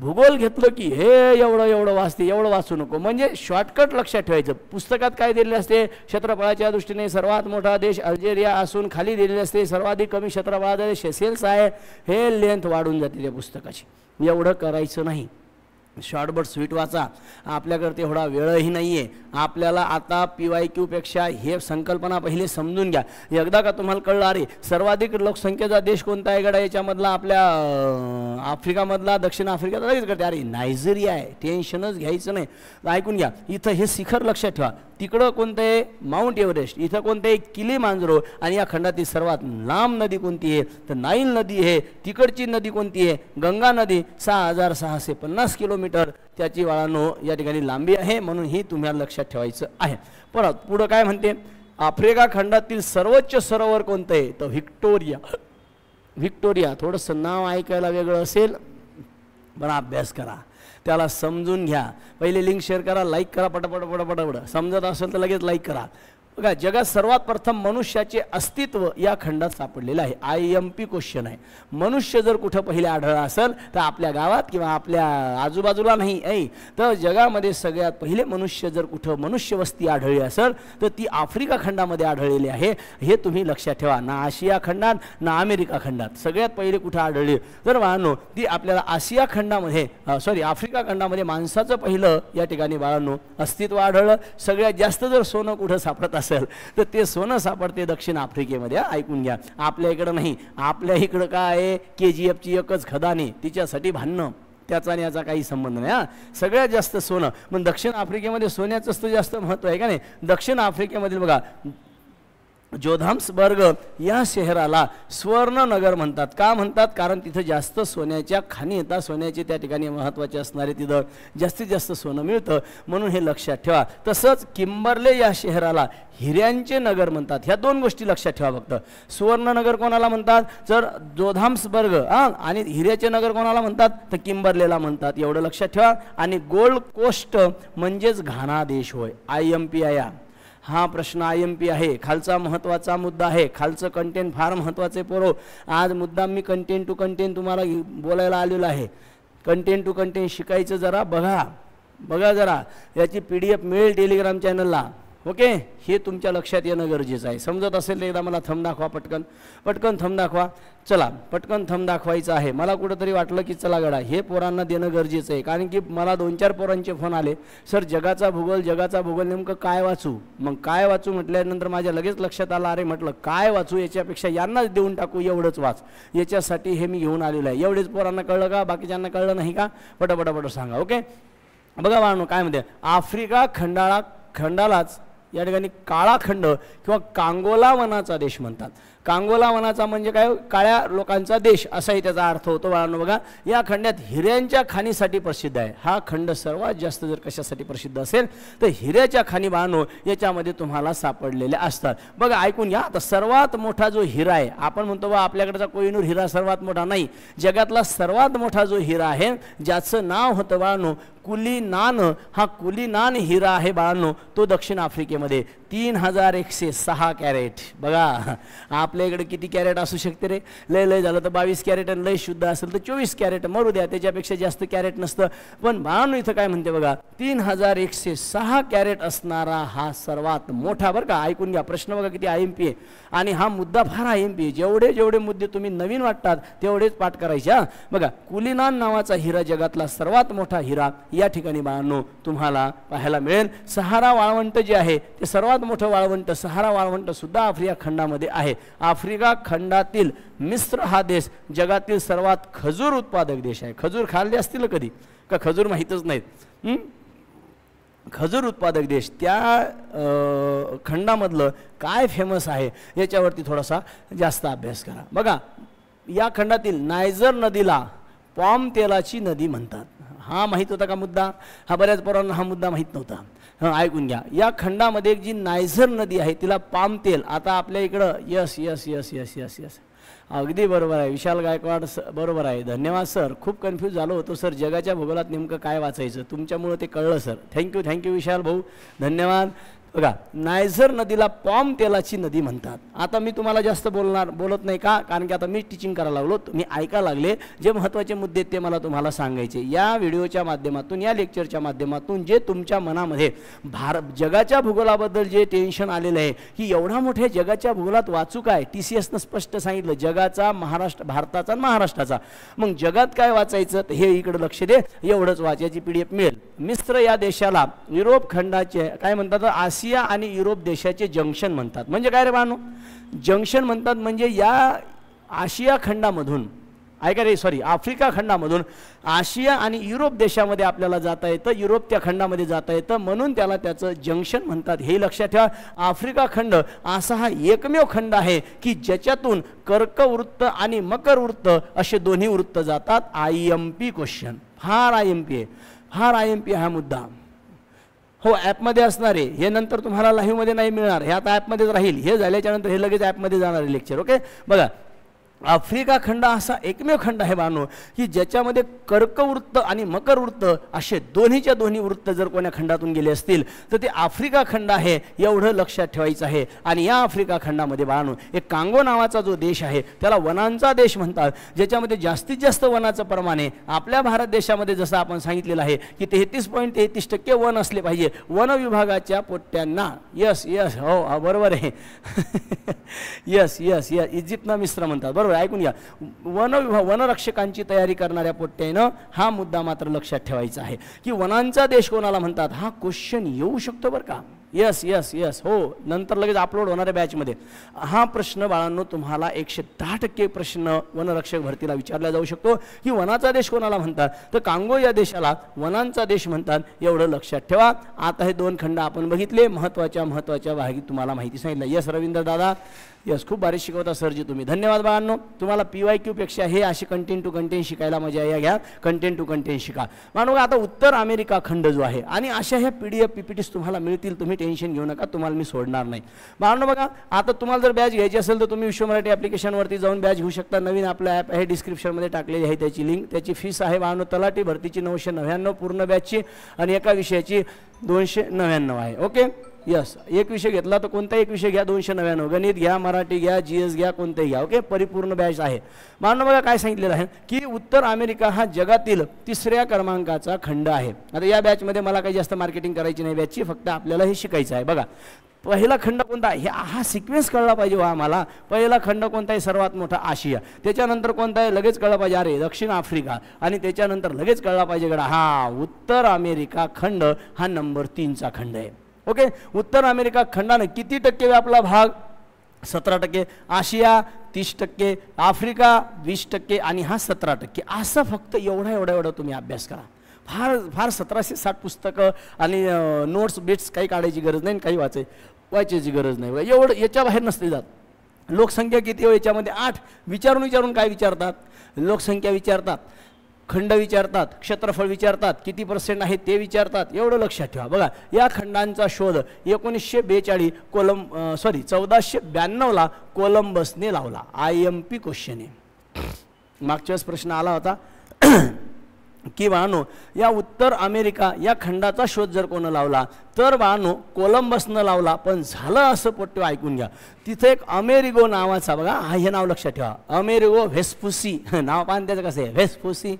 भूगोल घेतलं की हे एवढं एवढं वाचते एवढं वाचू नको म्हणजे शॉर्टकट लक्षात ठेवायचं पुस्तकात काय दिलेले असते क्षेत्रफळाच्या दृष्टीने सर्वात मोठा देश अल्जेरिया असून खाली दिलेला असते सर्वाधिक कमी क्षेत्रफळाचा देश सेल्स आहे हे लेंथ वाढून जाते त्या पुस्तकाची एवढं करायचं नाही शॉर्टबट स्वीट वाचा आपल्याकडे तेवढा वेळही नाही आहे आपल्याला आता पी वाय क्यूपेक्षा हे संकल्पना पहिले समजून घ्या एकदा का तुम्हाला कळलं अरे सर्वाधिक लोकसंख्येचा देश कोणता आहे गडा याच्यामधला आपल्या आफ्रिकामधला दक्षिण आफ्रिकेचा लगेच करते अरे नायजेरिया आहे टेन्शनच घ्यायचं नाही ऐकून घ्या इथं हे शिखर लक्षात ठेवा तिकडं कोणतं आहे माउंट एव्हरेस्ट इथं कोणतं आहे किले मांजरो आणि या खंडातील सर्वात लांब नदी कोणती आहे तर नाईल नदी आहे तिकडची नदी कोणती आहे गंगा नदी सहा हजार सहाशे पन्नास किलोमीटर किलोमीटर त्याची वाळानो या ठिकाणी लांबी आहे म्हणून ही तुम्हाला लक्षात ठेवायचं आहे परत पुढं काय म्हणते आफ्रिका खंडातील सर्वोच्च सरोवर कोणतं आहे तर व्हिक्टोरिया व्हिक्टोरिया थोडंसं नाव ऐकायला वेगळं असेल पण अभ्यास करा त्याला समजून घ्या पहिले लिंक शेअर करा लाईक करा पटापट पटापट समजत असेल तर लगेच लाईक करा बघा जगात सर्वात प्रथम मनुष्याचे अस्तित्व या खंडात सापडलेलं आहे आय एम पी क्वेश्चन आहे मनुष्य जर कुठं पहिले आढळला असेल तर आपल्या गावात किंवा आपल्या आजूबाजूला नाही आहे तर जगामध्ये सगळ्यात पहिले मनुष्य जर कुठं मनुष्यवस्ती आढळली असेल तर ती आफ्रिका खंडामध्ये आढळलेली आहे हे तुम्ही लक्षात ठेवा ना आशिया खंडात ना अमेरिका खंडात सगळ्यात पहिले कुठं आढळली तर बाळांनो ती आपल्याला आशिया खंडामध्ये सॉरी आफ्रिका खंडामध्ये माणसाचं पहिलं या ठिकाणी बाळांनो अस्तित्व आढळलं सगळ्यात जास्त जर सोनं कुठं सापडत असेल तर ते सोनं सापडते दक्षिण आफ्रिकेमध्ये ऐकून घ्या आपल्या इकडं नाही आपल्या इकडं काय आहे के जी एफची एकच खदाने तिच्यासाठी भांडणं त्याचा आणि याचा काही संबंध नाही हा सगळ्यात जास्त सोनं मग दक्षिण आफ्रिकेमध्ये सोन्याचंच तर जास्त महत्त्व आहे का नाही दक्षिण आफ्रिकेमधील बघा जोधाम्सबर्ग या शहराला स्वर्णनगर म्हणतात का म्हणतात कारण तिथं जास्त सोन्याच्या खाणी येतात सोन्याचे त्या ठिकाणी महत्त्वाचे असणारे तिथं जास्तीत जास्त सोनं मिळतं म्हणून हे लक्षात ठेवा तसंच किंबर्ले या शहराला हिऱ्यांचे नगर म्हणतात ह्या दोन गोष्टी लक्षात ठेवा फक्त सुवर्णनगर कोणाला म्हणतात जर जोधाम्सबर्ग हां आणि हिऱ्याचे नगर कोणाला म्हणतात तर किंबर्लेला म्हणतात एवढं लक्षात ठेवा आणि गोल्ड कोस्ट म्हणजेच घाना देश होय आय एम पी आय हा प्रश्न आय एम पी आहे खालचा महत्त्वाचा मुद्दा आहे खालचं कंटेंट फार महत्त्वाचे पोरो आज मुद्दा मी कंटेंट टू कंटेंट तुम्हाला बोलायला आलेलो आहे कंटेंट टू कंटेंट शिकायचं जरा बघा बघा जरा याची पी डी एफ मिळेल टेलिग्राम चॅनलला ओके ये तुम्हार लक्षा ये गरजेचं आहे समजत असेल एकदा मैं थम दाखवा पटकन पटकन थम दाखवा चला पटकन थम दाखवायचं है मला कुठंतरी वाटलं की चला गडा हे पोरांना देने गरजे चाहिए कारण कि मला दोन चार पोर फोन आले सर जगाचा भूगोल जगाचा भूगोल नेमकं काय वाचू मग काय वाचू म्हटल्यानंतर माझ्या लगेच लक्षात आलं अरे म्हटलं काय वाचू याच्यापेक्षा यना देऊन टाकू एवढंच वच ये मैं मी आए आलेलो आहे एवढेच पोरांना कळलं का बाकीच्यांना कळलं का पटापटापट सांगा ओके बघा बाळांनो काय आफ्रिका खंडाळा खंडालाच या ठिकाणी काळाखंड किंवा कांगोला वनाचा देश म्हणतात कांगोला वनाचा म्हणजे काय काळ्या लोकांचा देश असाही त्याचा अर्थ होतो बाळांनो बघा या खंडात हिऱ्यांच्या खाणीसाठी प्रसिद्ध आहे हा खंड सर्वात जास्त जर कशासाठी प्रसिद्ध असेल तर हिऱ्याच्या खाणी बाळांनो याच्यामध्ये तुम्हाला सापडलेले असतात बघा ऐकून या आता सर्वात मोठा जो हिरा आहे आपण म्हणतो बा आपल्याकडचा कोहिनूर हिरा सर्वात मोठा नाही जगातला सर्वात मोठा जो हिरा आहे ज्याचं नाव होतं बाळांनो कुलीनान हा कुलीनान हिरा है बाळांनो तो दक्षिण आफ्रिकेमध्ये तीन हजार एकशे सहा कैरेट बगा आपल्या किती कॅरेट असू शकते रे लय लय झालं तर बावीस कॅरेट लय शुद्ध असेल तो चोवीस कैरेट मरू द्या त्याच्यापेक्षा जास्त कॅरेट नसतं पण बाळांनो इथं काय म्हणते तीन हजार एकशे सहा कैरेट असणारा हा सर्वत मोठा बरं का ऐकून घ्या प्रश्न बघा किती आय एम पी आहे हा मुद्दा फार आई एम पी जेवडे जेवढे मुद्दे तुम्हें नवीन वाटतात तेवढेच पाठ कराए बघा कुलीनान नावाचा हिरा जगतला सर्वात मोटा हिरा या ठिकाणी बाळांनो तुम्हाला पाहायला सहारा वालवंट जे है ते सर्वात मोठं वाळवंट सहारा वाळवंटसुद्धा आफ्रिका खंडामध्ये आहे आफ्रिका खंडातील मिस्र हा देश जगातील सर्वात खजूर उत्पादक देश है खजूर खाल्ले असतील कधी का खजूर महित नहीं खजूर उत्पादक देश त्या खंडामधलं का फेमस आहे थोड़ा सा जास्त अभ्यास करा बघा या खंडातील नायजर नदीला पॉम तेलाची नदी मनत हा माहीत होता का मुद्दा हा बऱ्याच पोरांना हा मुद्दा माहीत नव्हता हां ऐकून घ्या या खंडामध्ये जी नायझर नदी आहे तिला पाम तेल आता आपल्या इकडं yes yes yes yes yes yes अगदी बरोबर आहे विशाल गायकवाड बरोबर आहे धन्यवाद सर खूप कन्फ्यूज झालो होतो सर जगाच्या भूगोलात नेमकं काय वाचायचं तुमच्यामुळं ते कळलं सर थँक्यू थँक्यू विशाल भाऊ धन्यवाद बघा नायझर नदीला पॉम तेलाची नदी म्हणतात आता मी तुम्हाला जास्त बोलणार बोलत नाही का कारण की आता मी टीचिंग करायला लागलो तुम्ही ऐकायला लागले जे महत्त्वाचे मुद्दे ते मला तुम्हाला सांगायचे या व्हिडिओच्या माध्यमातून या लेक्चरच्या माध्यमातून जे तुमच्या मनामध्ये भार जगाच्या भूगोलाबद्दल जे टेन्शन आलेलं आहे की एवढा मोठ्या जगाच्या भूगोलात वाचू काय टी सी एसनं स्पष्ट सांगितलं जगाचा महाराष्ट्र भारताचा आणि महाराष्ट्राचा मग जगात काय वाचायचं हे इकडे लक्ष दे एवढंच वाचायची पी डी एफ मिळेल मिस्र या देशाला युरोप खंडाचे काय म्हणतात आशिया आशिया आणि युरोप देशाचे जंक्शन म्हणतात म्हणजे काय रे बानो जंक्शन म्हणतात म्हणजे या आशिया खंडामधून ऐका रे सॉरी आफ्रिका खंडामधून आशिया आणि युरोप देशामध्ये आपल्याला जाता येतं युरोप त्या खंडामध्ये जाता येतं जंक्शन म्हणतात हे ठेवा आफ्रिका खंड असा एकमेव खंड आहे की ज्याच्यातून कर्कवृत्त आणि मकर वृत्त असे वृत्त जातात आय एम पी क्वेश्चन फार आय एम पी आहे फार आय एम पी हा मुद्दा हो ॲपमध्ये असणारे हे नंतर तुम्हाला लाईव्हमध्ये नाही मिळणार हे आता ॲपमध्येच राहील हे झाल्याच्यानंतर हे लगेच ॲपमध्ये जाणारे लेक्चर ओके बघा आफ्रिका खंड असा एकमेव खंड है बानो कि ज्याच्यामध्ये कर्कवृत्त आणि मकर वृत्त असे दोन्हीच्या वृत्त जर को खंडातून गेले तो आफ्रिका खंड है एवड लक्षात है आहे आणि या आफ्रिका खंडामध्ये एक कांगो नावाचा जो देश है त्याला वना देश म्हणतात ज्याच्यामध्ये जास्तीत जास्त वनाच प्रमाण है आपल्या भारत देशा जस आपण संगित है कि तेहतीस पॉइंट तेहतीस टक्के वन असले पाहिजे वन विभागाच्या पोट्ट्यांना यस यस हो बरोबर है (laughs) यस यस यस इजिप्तना मिश्र मनता बरबर आहे ऐकून घ्या वन वनरक्षकांची तयारी करणाऱ्या पोट्ट्यानं हा मुद्दा मात्र लक्षात ठेवायचा आहे की वनांचा देश कोणाला म्हणतात हा क्वेश्चन येऊ शकतो बरं का येस येस येस हो नंतर लगेच अपलोड होणाऱ्या बॅचमध्ये हा प्रश्न बाळांनो तुम्हाला एकशे दहा टक्के प्रश्न वनरक्षक भरतीला विचारला जाऊ शकतो की वनाचा देश कोणाला म्हणतात तर कांगो या देशाला वनांचा देश म्हणतात एवढं लक्षात ठेवा आता हे दोन खंड आपण बघितले महत्त्वाच्या महत्त्वाच्या भागी तुम्हाला माहिती सांगितलं यस रवींद्र दादा यस खूप भारी शिकवता सरजी तुम्ही धन्यवाद बाळांनो तुम्हाला पी वाय क्यूपेक्षा हे असे कंटेंट टू कंटेंट शिकायला मजा या घ्या कंटेंट टू कंटेंट शिका मानू आता उत्तर अमेरिका खंड जो आहे आणि अशा ह्या पी डी एफ पीपीटीस तुम्हाला मिळतील तुम्ही टेन्शन घेऊ नका तुम्हाला मी सोडणार नाही मानू बघा आता तुम्हाला जर बॅच घ्यायची असेल तर तुम्ही विश्व मराठी ॲप्लिकेशनवरती जाऊन बॅच घेऊ शकता नवीन आपलं ॲप आहे डिस्क्रिप्शनमध्ये टाकलेली आहे त्याची लिंक त्याची फीस आहे मानू तलाठी भरतीची नऊशे नव्याण्णव पूर्ण बॅचची आणि एका विषयाची दोनशे नव्याण्णव आहे ओके यस एक विषय घेतला तर कोणता एक विषय घ्या दोनशे नव्याण्णव गणित घ्या मराठी घ्या जी एस घ्या कोणताही घ्या ओके परिपूर्ण बॅच आहे मानव बघा काय सांगितलेलं आहे की उत्तर अमेरिका हा जगातील तिसऱ्या क्रमांकाचा खंड आहे आता या बॅचमध्ये मला काही जास्त मार्केटिंग करायची नाही बॅचची फक्त आपल्याला हे शिकायचं आहे बघा पहिला खंड कोणता हे हा सिक्वेन्स कळला पाहिजे हो आम्हाला पहिला खंड कोणता आहे सर्वात मोठा आशिया त्याच्यानंतर कोणता आहे लगेच कळला पाहिजे अरे दक्षिण आफ्रिका आणि त्याच्यानंतर लगेच कळला पाहिजे गडा हा उत्तर अमेरिका खंड हा नंबर तीनचा खंड आहे ओके उत्तर अमेरिका खंडाने किती टक्के व्यापला भाग सतरा टक्के आशिया तीस टक्के आफ्रिका वीस टक्के आणि हा सतरा टक्के असं फक्त एवढा एवढा एवढा तुम्ही अभ्यास करा फार फार सतराशे साठ पुस्तकं आणि नोट्स बिट्स काही काढायची गरज नाही काही वाचाय वाचायची गरज नाही एवढं याच्या बाहेर नसते जात लोकसंख्या किती याच्यामध्ये आठ विचारून विचारून काय विचारतात लोकसंख्या विचारतात खंड विचारतात क्षेत्रफळ विचारतात किती पर्सेंट आहे ते विचारतात एवढं लक्षात ठेवा बघा या खंडांचा शोध एकोणीसशे बेचाळीस कोलम सॉरी चौदाशे ब्याण्णवला कोलंबसने लावला आय एम पी क्वेश्चन मागच्या वेळेस प्रश्न आला होता (clears throat) की बानो या उत्तर अमेरिका या खंडाचा शोध जर कोण लावला तर वाहनो कोलंबसनं लावला पण झालं असं पोट्टे ऐकून घ्या तिथे एक अमेरिगो नावाचा बघा हे नाव लक्षात ठेवा अमेरिगो व्हेस्फुसी (laughs) नाव पाहून त्याचं कसं आहे व्हेस्फुसी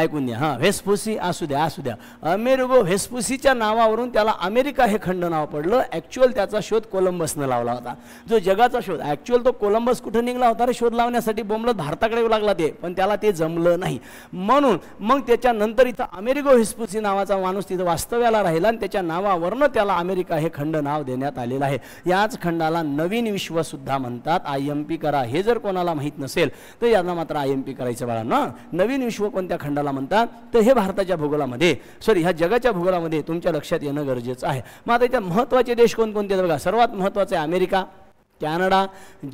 ऐकून द्या हां व्हेस्फुसी असू द्या असू द्या अमेरिगो व्हेस्फुसीच्या नावावरून त्याला अमेरिका हे खंड नाव पडलं ॲक्च्युअल त्याचा शोध कोलंबसनं लावला होता जो जगाचा शोध ॲक्च्युअल तो कोलंबस कुठं निघला होता रे शोध लावण्यासाठी बोंबलत भारताकडे येऊ लागला ते पण त्याला ते जमलं नाही म्हणून मग त्याच्यानंतर इथं अमेरिगो व्हेस्पुसी नावाचा माणूस तिथं वास्तव्याला राहिला आणि त्याच्या नावावरनं त्याला अमेरिका हे खंड नाव देण्यात आलेलं आहे याच खंडाला नवीन विश्वसुद्धा म्हणतात आय एम पी करा हे जर कोणाला माहीत नसेल तर यांना मात्र आय एम पी करायचं बाळा ना नवीन विश्व कोणत्या खंडाला भूगोलाला म्हणतात तर हे भारताच्या भूगोलामध्ये सॉरी ह्या जगाच्या भूगोलामध्ये तुमच्या लक्षात येणं गरजेचं आहे मग आता इथे महत्त्वाचे देश कोणकोणते बघा सर्वात महत्त्वाचे America Canada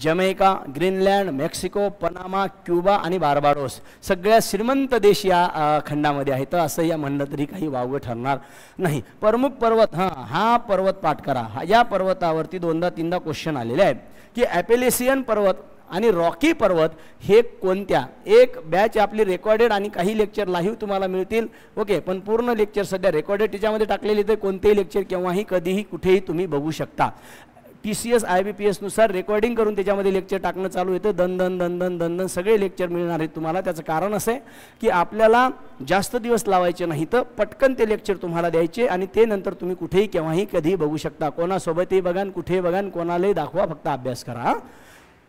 Jamaica Greenland Mexico Panama Cuba आणि बारबाडोस सगळ्या श्रीमंत देश या खंडामध्ये आहेत तर असं या म्हणलं तरी काही वावगं ठरणार नाही प्रमुख पर्वत हां हा पर्वत पाठ करा या पर्वतावरती दोनदा तीनदा क्वेश्चन आलेले आहेत की ॲपेलेसियन पर्वत रॉकी पर्वत हे को एक बैच आपली रेकॉर्डेड आणि काही लेक्चर लाईव्ह तुम्हाला मिळतील ओके पूर्ण लेक्चर सध्या रेकॉर्डेड त्याच्यामध्ये टाकलेले तर ही लेक्चर ही कधीही कुठेही तुम्ही बघू शकता T C S I B P एसनुसार रेकॉर्डिंग करून त्याच्यामध्ये लेक्चर टाकणं चालू येतं दन दन दन दन दन दन सगे लेक्चर मिलना आहेत तुम्हाला त्याचं कारण असं आहे की जास्त दिवस लावायचे नहीं तो पटकन ते लेक्चर तुम्हारा दयाचे आणि ते नंतर तुम्ही कुठेही केव्हाही कधीही बघू शकता बगान बघा ही बघा कोणालाही दाखवा फक्त अभ्यास करा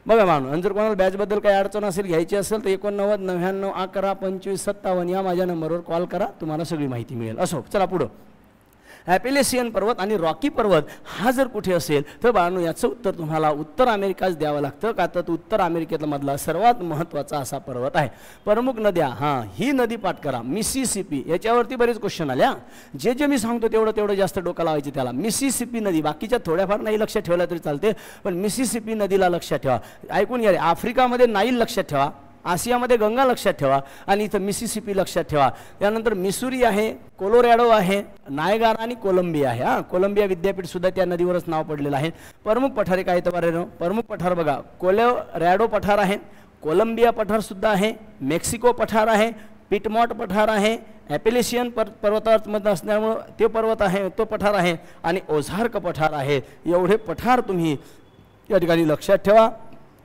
बघा माणूस आणि जर कोणाला बॅचबद्दल काही अडचण असेल घ्यायची असेल तर एकोणनव्वद नव्याण्णव अकरा पंचवीस सत्तावन्न या नंबर नंबरवर कॉल करा तुम्हारा सभी माहिती मिले असो चला पुढं ॲपिलेशियन पर्वत आणि रॉकी पर्वत हा जर कुठे तो तर बाळांनो उत्तर तुम्हाला उत्तर अमेरिकाच द्यावं लागतं का तर तो उत्तर अमेरिकेतला मदला महत्त्वाचा असा पर्वत है प्रमुख नद्या हाँ हि नदी पाठ करा मिसिसिपी याच्यावरती बरेच क्वेश्चन आल्या जे जे मैं संगत जास्त डोका लावायचे त्याला मिसिसिपी नदी बाकी थोड़ाफार नहीं लक्ष्य तरी चलते पण मिसिसिपी नदी लक्षात ठेवा ऐकून घ्या रे आफ्रिकामध्ये नाईल लक्षात मधे गंगा लक्षा ठेवा आणि इथं मिसिसिपी ठेवा त्यानंतर मिसुरी है कोलोरैडो है नायगारा आणि कोलंबिया आहे हां कोलंबिया सुधा नदी पर नाव पड़ेल है प्रमुख पठार काय तर प्रमुख पठार बघा कोलोरॅडो पठार है कोलंबिया पठार सुधा है मेक्सिको पठार है पिटमॉट पठार है ॲपेलेशियन पर पर्वतामध्ये असल्यामुळं तो पर्वत है तो पठार है आणि ओझार्क पठार है एवडे पठार तुम्हें या ठिकाणी ठेवा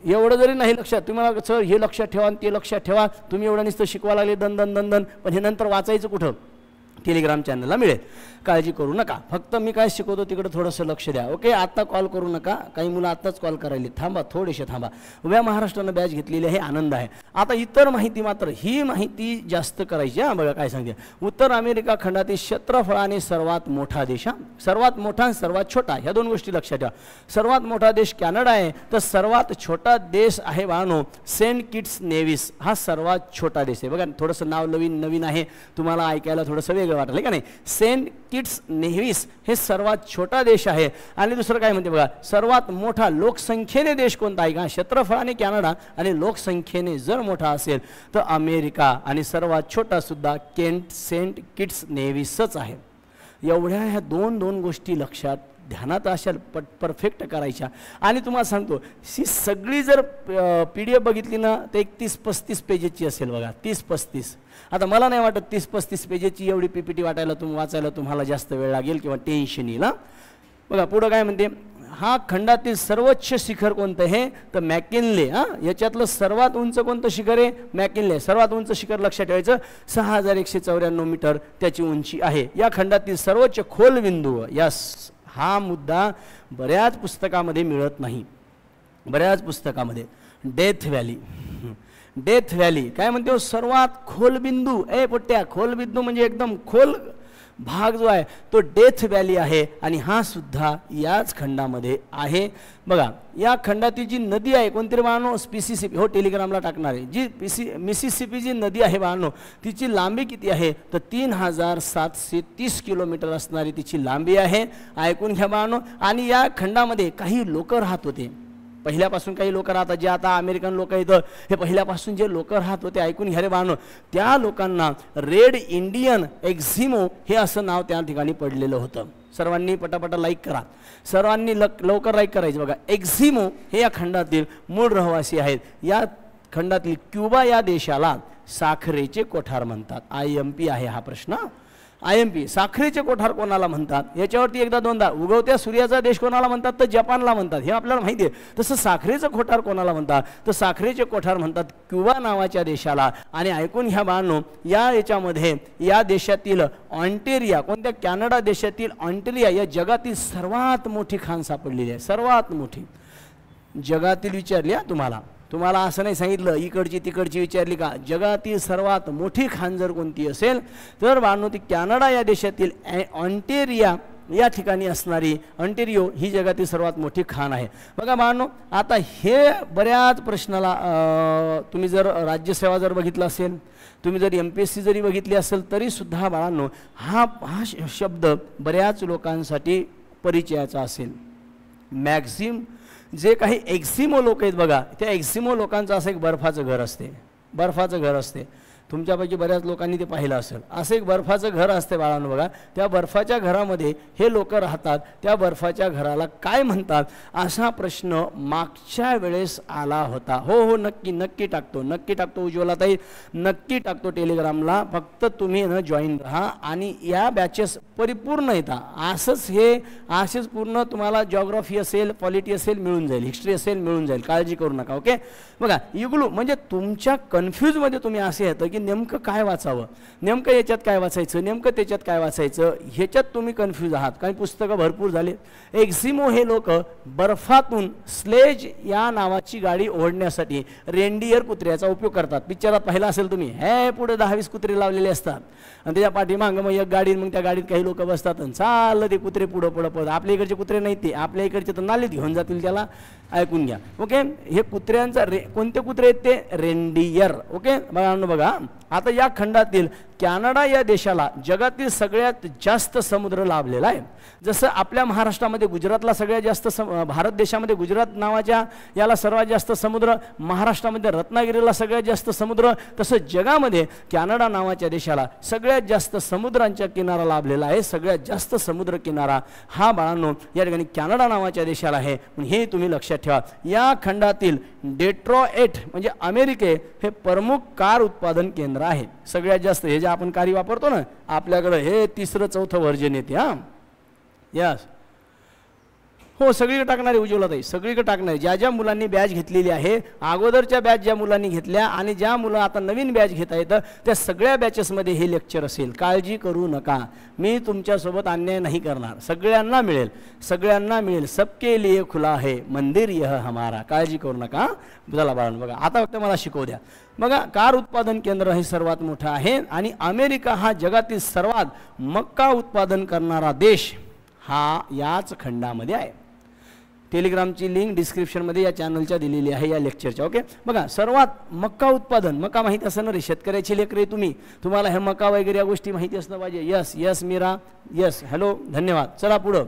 एवढं जरी नाही लक्षात तुम्ही मला सर हे लक्षात ठेवा आणि ते लक्षात ठेवा तुम्ही एवढं नुसतं शिकवा लागले दन दन दन दन पण हे नंतर वाचायचं कुठं टेलिग्राम चॅनलला मिळेल काळजी करू नका फक्त मी काय शिकवतो तिकडे थोडंसं लक्ष द्या ओके आत्ता कॉल करू नका काही मुलं आत्ताच कॉल करायला थांबा थोडेसे थांबा उभ्या महाराष्ट्रानं बॅच घेतलेली आहे आनंद आहे आता इतर माहिती मात्र ही माहिती जास्त करायची हां बघा काय सांगते उत्तर अमेरिका खंडातील क्षेत्रफळाने सर्वात मोठा देश हा सर्वात मोठा आणि सर्वात छोटा ह्या दोन गोष्टी लक्षात ठेवा सर्वात मोठा देश कॅनडा आहे तर सर्वात छोटा देश आहे बानो सेंट किट्स नेव्हिस हा सर्वात छोटा देश आहे बघा थोडंसं नाव नवीन नवीन आहे तुम्हाला ऐकायला थोडंसं वेगळं वाटलं का नाही सेंट किट्स नेव्हिस हे सर्वात छोटा देश है आणि दुसरं काय म्हणते बघा सर्वात मोठा लोकसंख्येने देश कोणता आहे का क्षेत्रफळाने कॅनडा आणि जर मोठा असेल तर अमेरिका आणि सर्वात छोटासुद्धा केंट सेंट किट्स नेव्हिसच आहे एवढ्या ह्या दोन दोन गोष्टी लक्षात ध्यानात अशा पट परफेक्ट कराया आणि तुम्हाला सांगतो ही जर पी डी एफ बघितली ना तर एक तीस पस्तीस पेजेसची असेल बघा तीस पस्तीस आता मला नाही वाटत तीस पस्तीस पेजेची एवढी पीपीटी वाटायला तुम वाचायला तुम्हाला जास्त वेळ लागेल किंवा टेन्शन येईल बघा पुढं काय म्हणते हा खंडातील सर्वोच्च शिखर कोणतं आहे तर मॅकिनले हां याच्यातलं सर्वात उंच कोणतं शिखर आहे मॅकिनले सर्वात उंच शिखर लक्षात ठेवायचं सहा हजार एकशे चौऱ्याण्णव मीटर त्याची उंची आहे या खंडातील सर्वोच्च खोल बिंदू या हा मुद्दा बऱ्याच पुस्तकामध्ये मिळत नाही बऱ्याच पुस्तकामध्ये डेथ व्हॅली डेथ व्हॅली काय सर्वात खोल बिंदू ए पट्ट्या खोल बिंदू एकदम खोल भाग जो है तो डेथ व्हॅली है आणि हा सुद्धा याच खंडामध्ये आहे या खंडातील जी नदी है कोणतरी बाळानो स्पिसिसिपी हो टेलिग्रामला टाकणार आहे जी पीसी मिसिसिपी जी नदी है बाळानो तिची लांबी किती आहे तीन हजार सात से तीस किलोमीटर असणारी तिची लांबी है ऐकुन घया बाळानो आणि या खंडामध्ये काही लोक राहत होते पहिल्यापासून काही लोक राहतात जे आता अमेरिकन लोक इथं हे पहिल्यापासून जे लोक राहत होते ऐकून घ्या रे बाण त्या लोकांना रेड इंडियन एक्झिमो हे असं नाव त्या ठिकाणी पडलेलं होतं सर्वांनी पटापटा लाईक करा सर्वांनी लवकर लाईक करायचं बघा एक्झिमो हे या खंडातील मूळ रहिवासी आहेत या खंडातील क्युबा या देशाला साखरेचे कोठार म्हणतात आय एम पी आहे हा प्रश्न आय एम पी साखरेचे कोठार कोणाला म्हणतात याच्यावरती एकदा दोनदा उगवत्या सूर्याचा देश कोणाला म्हणतात तर जपानला म्हणतात हे आपल्याला माहिती आहे तसं साखरेचं कोठार कोणाला म्हणतात तर साखरेचे कोठार म्हणतात क्युबा नावाच्या देशाला आणि ऐकून ह्या बाळांनो या याच्यामध्ये या देशातील ऑन्टेरिया कोणत्या कॅनडा देशातील ऑन्टेरिया या जगातील सर्वात मोठी खाण सापडलेली आहे सर्वात मोठी जगातील विचारली तुम्हाला तुम्हाला असं नाही सांगितलं इकडची तिकडची विचारली का जगातील सर्वात मोटी खाण जर कोणती असेल तर बांधू ती कॅनडा या देशातील ऑन्टेरिया या ठिकाणी असणारी अंटेरिओ ही जगातील सर्वात मोठी खाण आहे बघा मानो आता हे बऱ्याच प्रश्नाला तुम्ही जर राज्यसेवा जर बघितलं असेल तुम्ही जर एम पी एस सी जरी बघितली असेल तरीसुद्धा बाळांनो हा हा शब्द बऱ्याच लोकांसाठी परिचयाचा असेल मॅक्झिम जे काही एक्सिमो लोक आहेत बघा त्या एक्सिमो लोकांचं असं एक बर्फाचं घर असते बर्फाचं घर असते तुमच्यापैकी बऱ्याच लोकांनी ते पाहिलं असेल असं एक बर्फाचं घर असते बाळांनो बघा त्या बर्फाच्या घरामध्ये हे लोक राहतात त्या बर्फाच्या घराला काय म्हणतात असा प्रश्न मागच्या वेळेस आला होता हो हो नक्की नक्की टाकतो नक्की टाकतो ताई नक्की टाकतो टेलिग्रामला फक्त तुम्ही न जॉईन राहा आणि या बॅचेस परिपूर्ण येतात असंच हे असेच पूर्ण तुम्हाला जॉग्रॉफी असेल पॉलिटी असेल मिळून जाईल हिस्ट्री असेल मिळून जाईल काळजी करू नका ओके बघा इग्लू म्हणजे तुमच्या कन्फ्यूजमध्ये तुम्ही असे येतं की नेमकं काय वाचावं नेमकं याच्यात काय वाचायचं नेमकं त्याच्यात काय वाचायचं ह्याच्यात तुम्ही कन्फ्यूज आहात काही पुस्तकं भरपूर झाले एक्झिमो हे लोक बर्फातून स्लेज या नावाची गाडी ओढण्यासाठी रेंडियर कुत्र्याचा उपयोग करतात पिक्चरात पाहिला असेल तुम्ही हे पुढे दहावीस कुत्रे लावलेले असतात आणि त्याच्या पाठीमागं मग एक गाडी मग त्या गाडीत काही लोक बसतात आणि चाललं ते कुत्रे पुढं पुढं पडत आपल्या इकडचे कुत्रे नाही ते आपल्या इकडचे तर नालीत घेऊन जातील त्याला ऐकून घ्या ओके हे कुत्र्यांचा रे कोणते कुत्रे आहेत ते रेंडियर ओके बघा बघा आता या खंडातील कॅनडा या देशाला जगातील सगळ्यात जास्त समुद्र लाभलेला आहे जसं आपल्या महाराष्ट्रामध्ये गुजरातला सगळ्यात जास्त सम भारत देशामध्ये गुजरात नावाच्या याला सर्वात जास्त समुद्र महाराष्ट्रामध्ये रत्नागिरीला सगळ्यात जास्त समुद्र तसं जगामध्ये कॅनडा नावाच्या देशाला सगळ्यात जास्त समुद्रांच्या किनारा लाभलेला आहे सगळ्यात जास्त समुद्र किनारा हा बाळांनो या ठिकाणी कॅनडा नावाच्या देशाला आहे हे तुम्ही लक्षात ठेवा या खंडातील डेट्रॉएट म्हणजे अमेरिके हे प्रमुख कार उत्पादन केंद्र आहे सगळ्यात जास्त हे जे आपण कार्य वापरतो ना आपल्याकडं हे तिसरं चौथं व्हर्जन येते हां यस हो सगळीकडे टाकणारे उज्ज्वलताई सगळीकडे टाकणारे ज्या ज्या मुलांनी बॅच घेतलेली आहे अगोदरच्या बॅच ज्या मुलांनी घेतल्या आणि ज्या मुलं आता नवीन बॅच घेता येतं त्या सगळ्या बॅचेसमध्ये हे लेक्चर असेल काळजी करू नका मी तुमच्यासोबत अन्याय नाही करणार सगळ्यांना मिळेल सगळ्यांना मिळेल सबके लिए खुला आहे मंदिर यह हमारा काळजी करू नका बुधाला बघा आता फक्त मला शिकवू द्या बघा कार उत्पादन केन्द्र है सर्वात मोठं है अमेरिका हा जगत सर्वात मक्का उत्पादन करना देश हा याच खंडामध्ये टेलिग्राम की लिंक डिस्क्रिप्शनमध्ये या चॅनलच्या दिलेली आहे या लेक्चरच्या ओके बघा मक्का उत्पादन मका माहीत असं रे शेतकऱ्याची लेकरे तुम्ही तुम्हाला हे मका वगैरह या गोष्टी माहिती असणं yes yes Meera yes hello धन्यवाद चला पुढं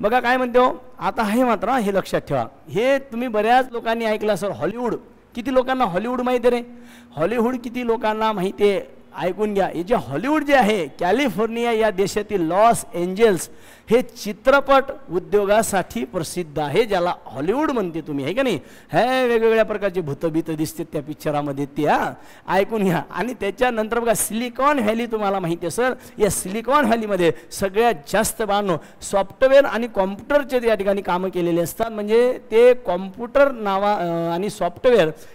बघा काय हो आता है मात्र हे लक्षात ठेवा हे तुम्ही बऱ्याच लोकांनी ऐकलं सर हॉलिवूड किती लोकांना हॉलिवूड माहिती रे हॉलिवूड किती लोकांना माहिती आहे ऐकून घ्या हे जे हॉलिवूड जे आहे कॅलिफोर्निया या देशातील लॉस एंजेल्स हे चित्रपट उद्योगासाठी प्रसिद्ध आहे ज्याला हॉलिवूड म्हणते तुम्ही आहे का नाही हे वेगवेगळ्या प्रकारचे भूतभीत दिसते त्या पिक्चरामध्ये ते हा ऐकून घ्या आणि त्याच्यानंतर सिलिकॉन व्हॅली तुम्हाला माहिती आहे सर यह सिलिकॉन व्हॅलीमध्ये सगत जास्त बानो सॉफ्टवेअर आणि कॉम्प्युटरचे या काम के केलेले कॉम्प्यूटर म्हणजे ते नावा आणि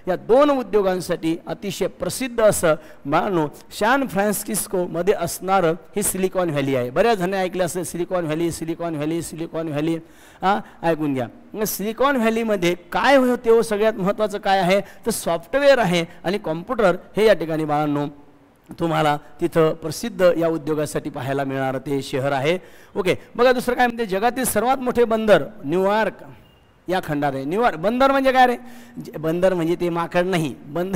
या दोन उद्योगांसाठी अतिशय प्रसिद्ध असं मानो सॅन फ्रान्सिस्कोमध्ये असणारं हे सिलिकॉन व्हॅली है बऱ्याच जण ऐकलं Silicon Valley valley Silicon Valley Silicon Valley हां ऐकून घ्या मग सिलिकॉन व्हॅलीमध्ये काय होते हो सगळ्यात महत्त्वाचं काय आहे तर सॉफ्टवेअर आहे कॉम्प्युटर हे या ठिकाणी बाळांनो तुम्हाला प्रसिद्ध या उद्योगासाठी पाहायला मिळणारं शहर आहे ओके बघा दुसरं काय म्हणते मोठे बंदर न्यूयॉर्क या खंडात आहे न्यूयॉर्क बंदर म्हणजे काय रे बंदर म्हणजे ते माकड नाही बंद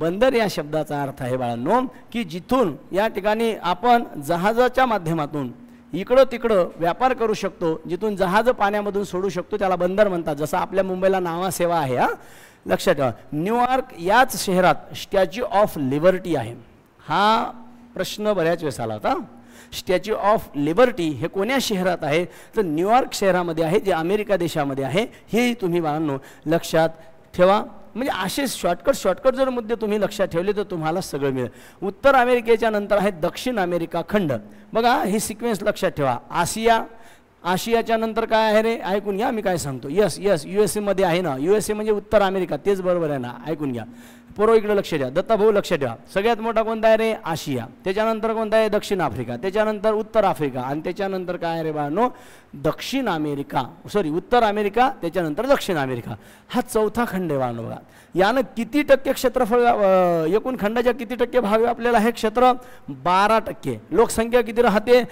बंदर या शब्दाचा अर्थ है बाळांनो की जिथून या ठिकाणी आपण जहाजाच्या माध्यमातून इकड़ो तिकडं व्यापार करू शकतो जिथु जहाज पाण्यामधून सोडू शको त्याला बंदर म्हणतात जसं आपल्या मुंबईला नावासेवा सेवा है हाँ ठेवा न्यूयॉर्क याच शहरात स्टॅच्यू ऑफ लिबर्टी है हा प्रश्न बयाच वेस आला होता स्टैच्यू ऑफ लिबर्टी हे को शहर है तो न्यूयॉर्क शहरा शहरामध्ये है जे अमेरिका देशा है हेही तुम्ही बाळांनो लक्षा ठेवा म्हणजे असे शॉर्टकट शॉर्टकट जर मुद्दे तुम्ही लक्षात ठेवले तर तुम्हाला सगळं मिळेल उत्तर अमेरिकेच्या नंतर आहे दक्षिण अमेरिका खंड बघा ही सिक्वेन्स लक्षात ठेवा आशिया आशियाच्या नंतर काय आहे रे ऐकून घ्या मी काय सांगतो यस यस यू एस एमध्ये आहे ना यू एस ए म्हणजे उत्तर अमेरिका तेच बरोबर आहे ना ऐकून घ्या पोरो इकडे लक्ष द्या दत्ताभाऊ लक्ष द्या सगळ्यात मोठा कोणता रे आशिया त्याच्यानंतर दक्षिण आफ्रिका उत्तर आफ्रिका का रे बाळांनो दक्षिण अमेरिका सॉरी उत्तर अमेरिका दक्षिण अमेरिका हा चौथा खंड आहे बाळांनो बघा यानं टक्के क्षेत्रफळ एकूण खंडाच्या किती टक्के भाग आपल्याला हे क्षेत्र बारा टक्के लोकसंख्या किती राहते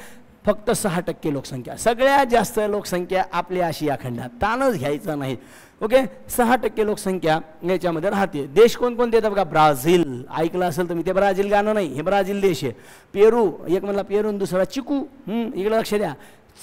फक्त सहा टक्के लोकसंख्या सगळ्यात जास्त लोकसंख्या आपल्या आशिया खंड ताणच घ्यायचा ओके सहा टक्के लोकसंख्या याच्यामध्ये राहते देश कोण येतात बघा ब्राझील ऐकलं असेल तुम्ही ते ब्राझील गाणं नाही हे ब्राझील देश आहे पेरू एक म्हणला पेरू दुसरा चिकू इकडे लक्ष द्या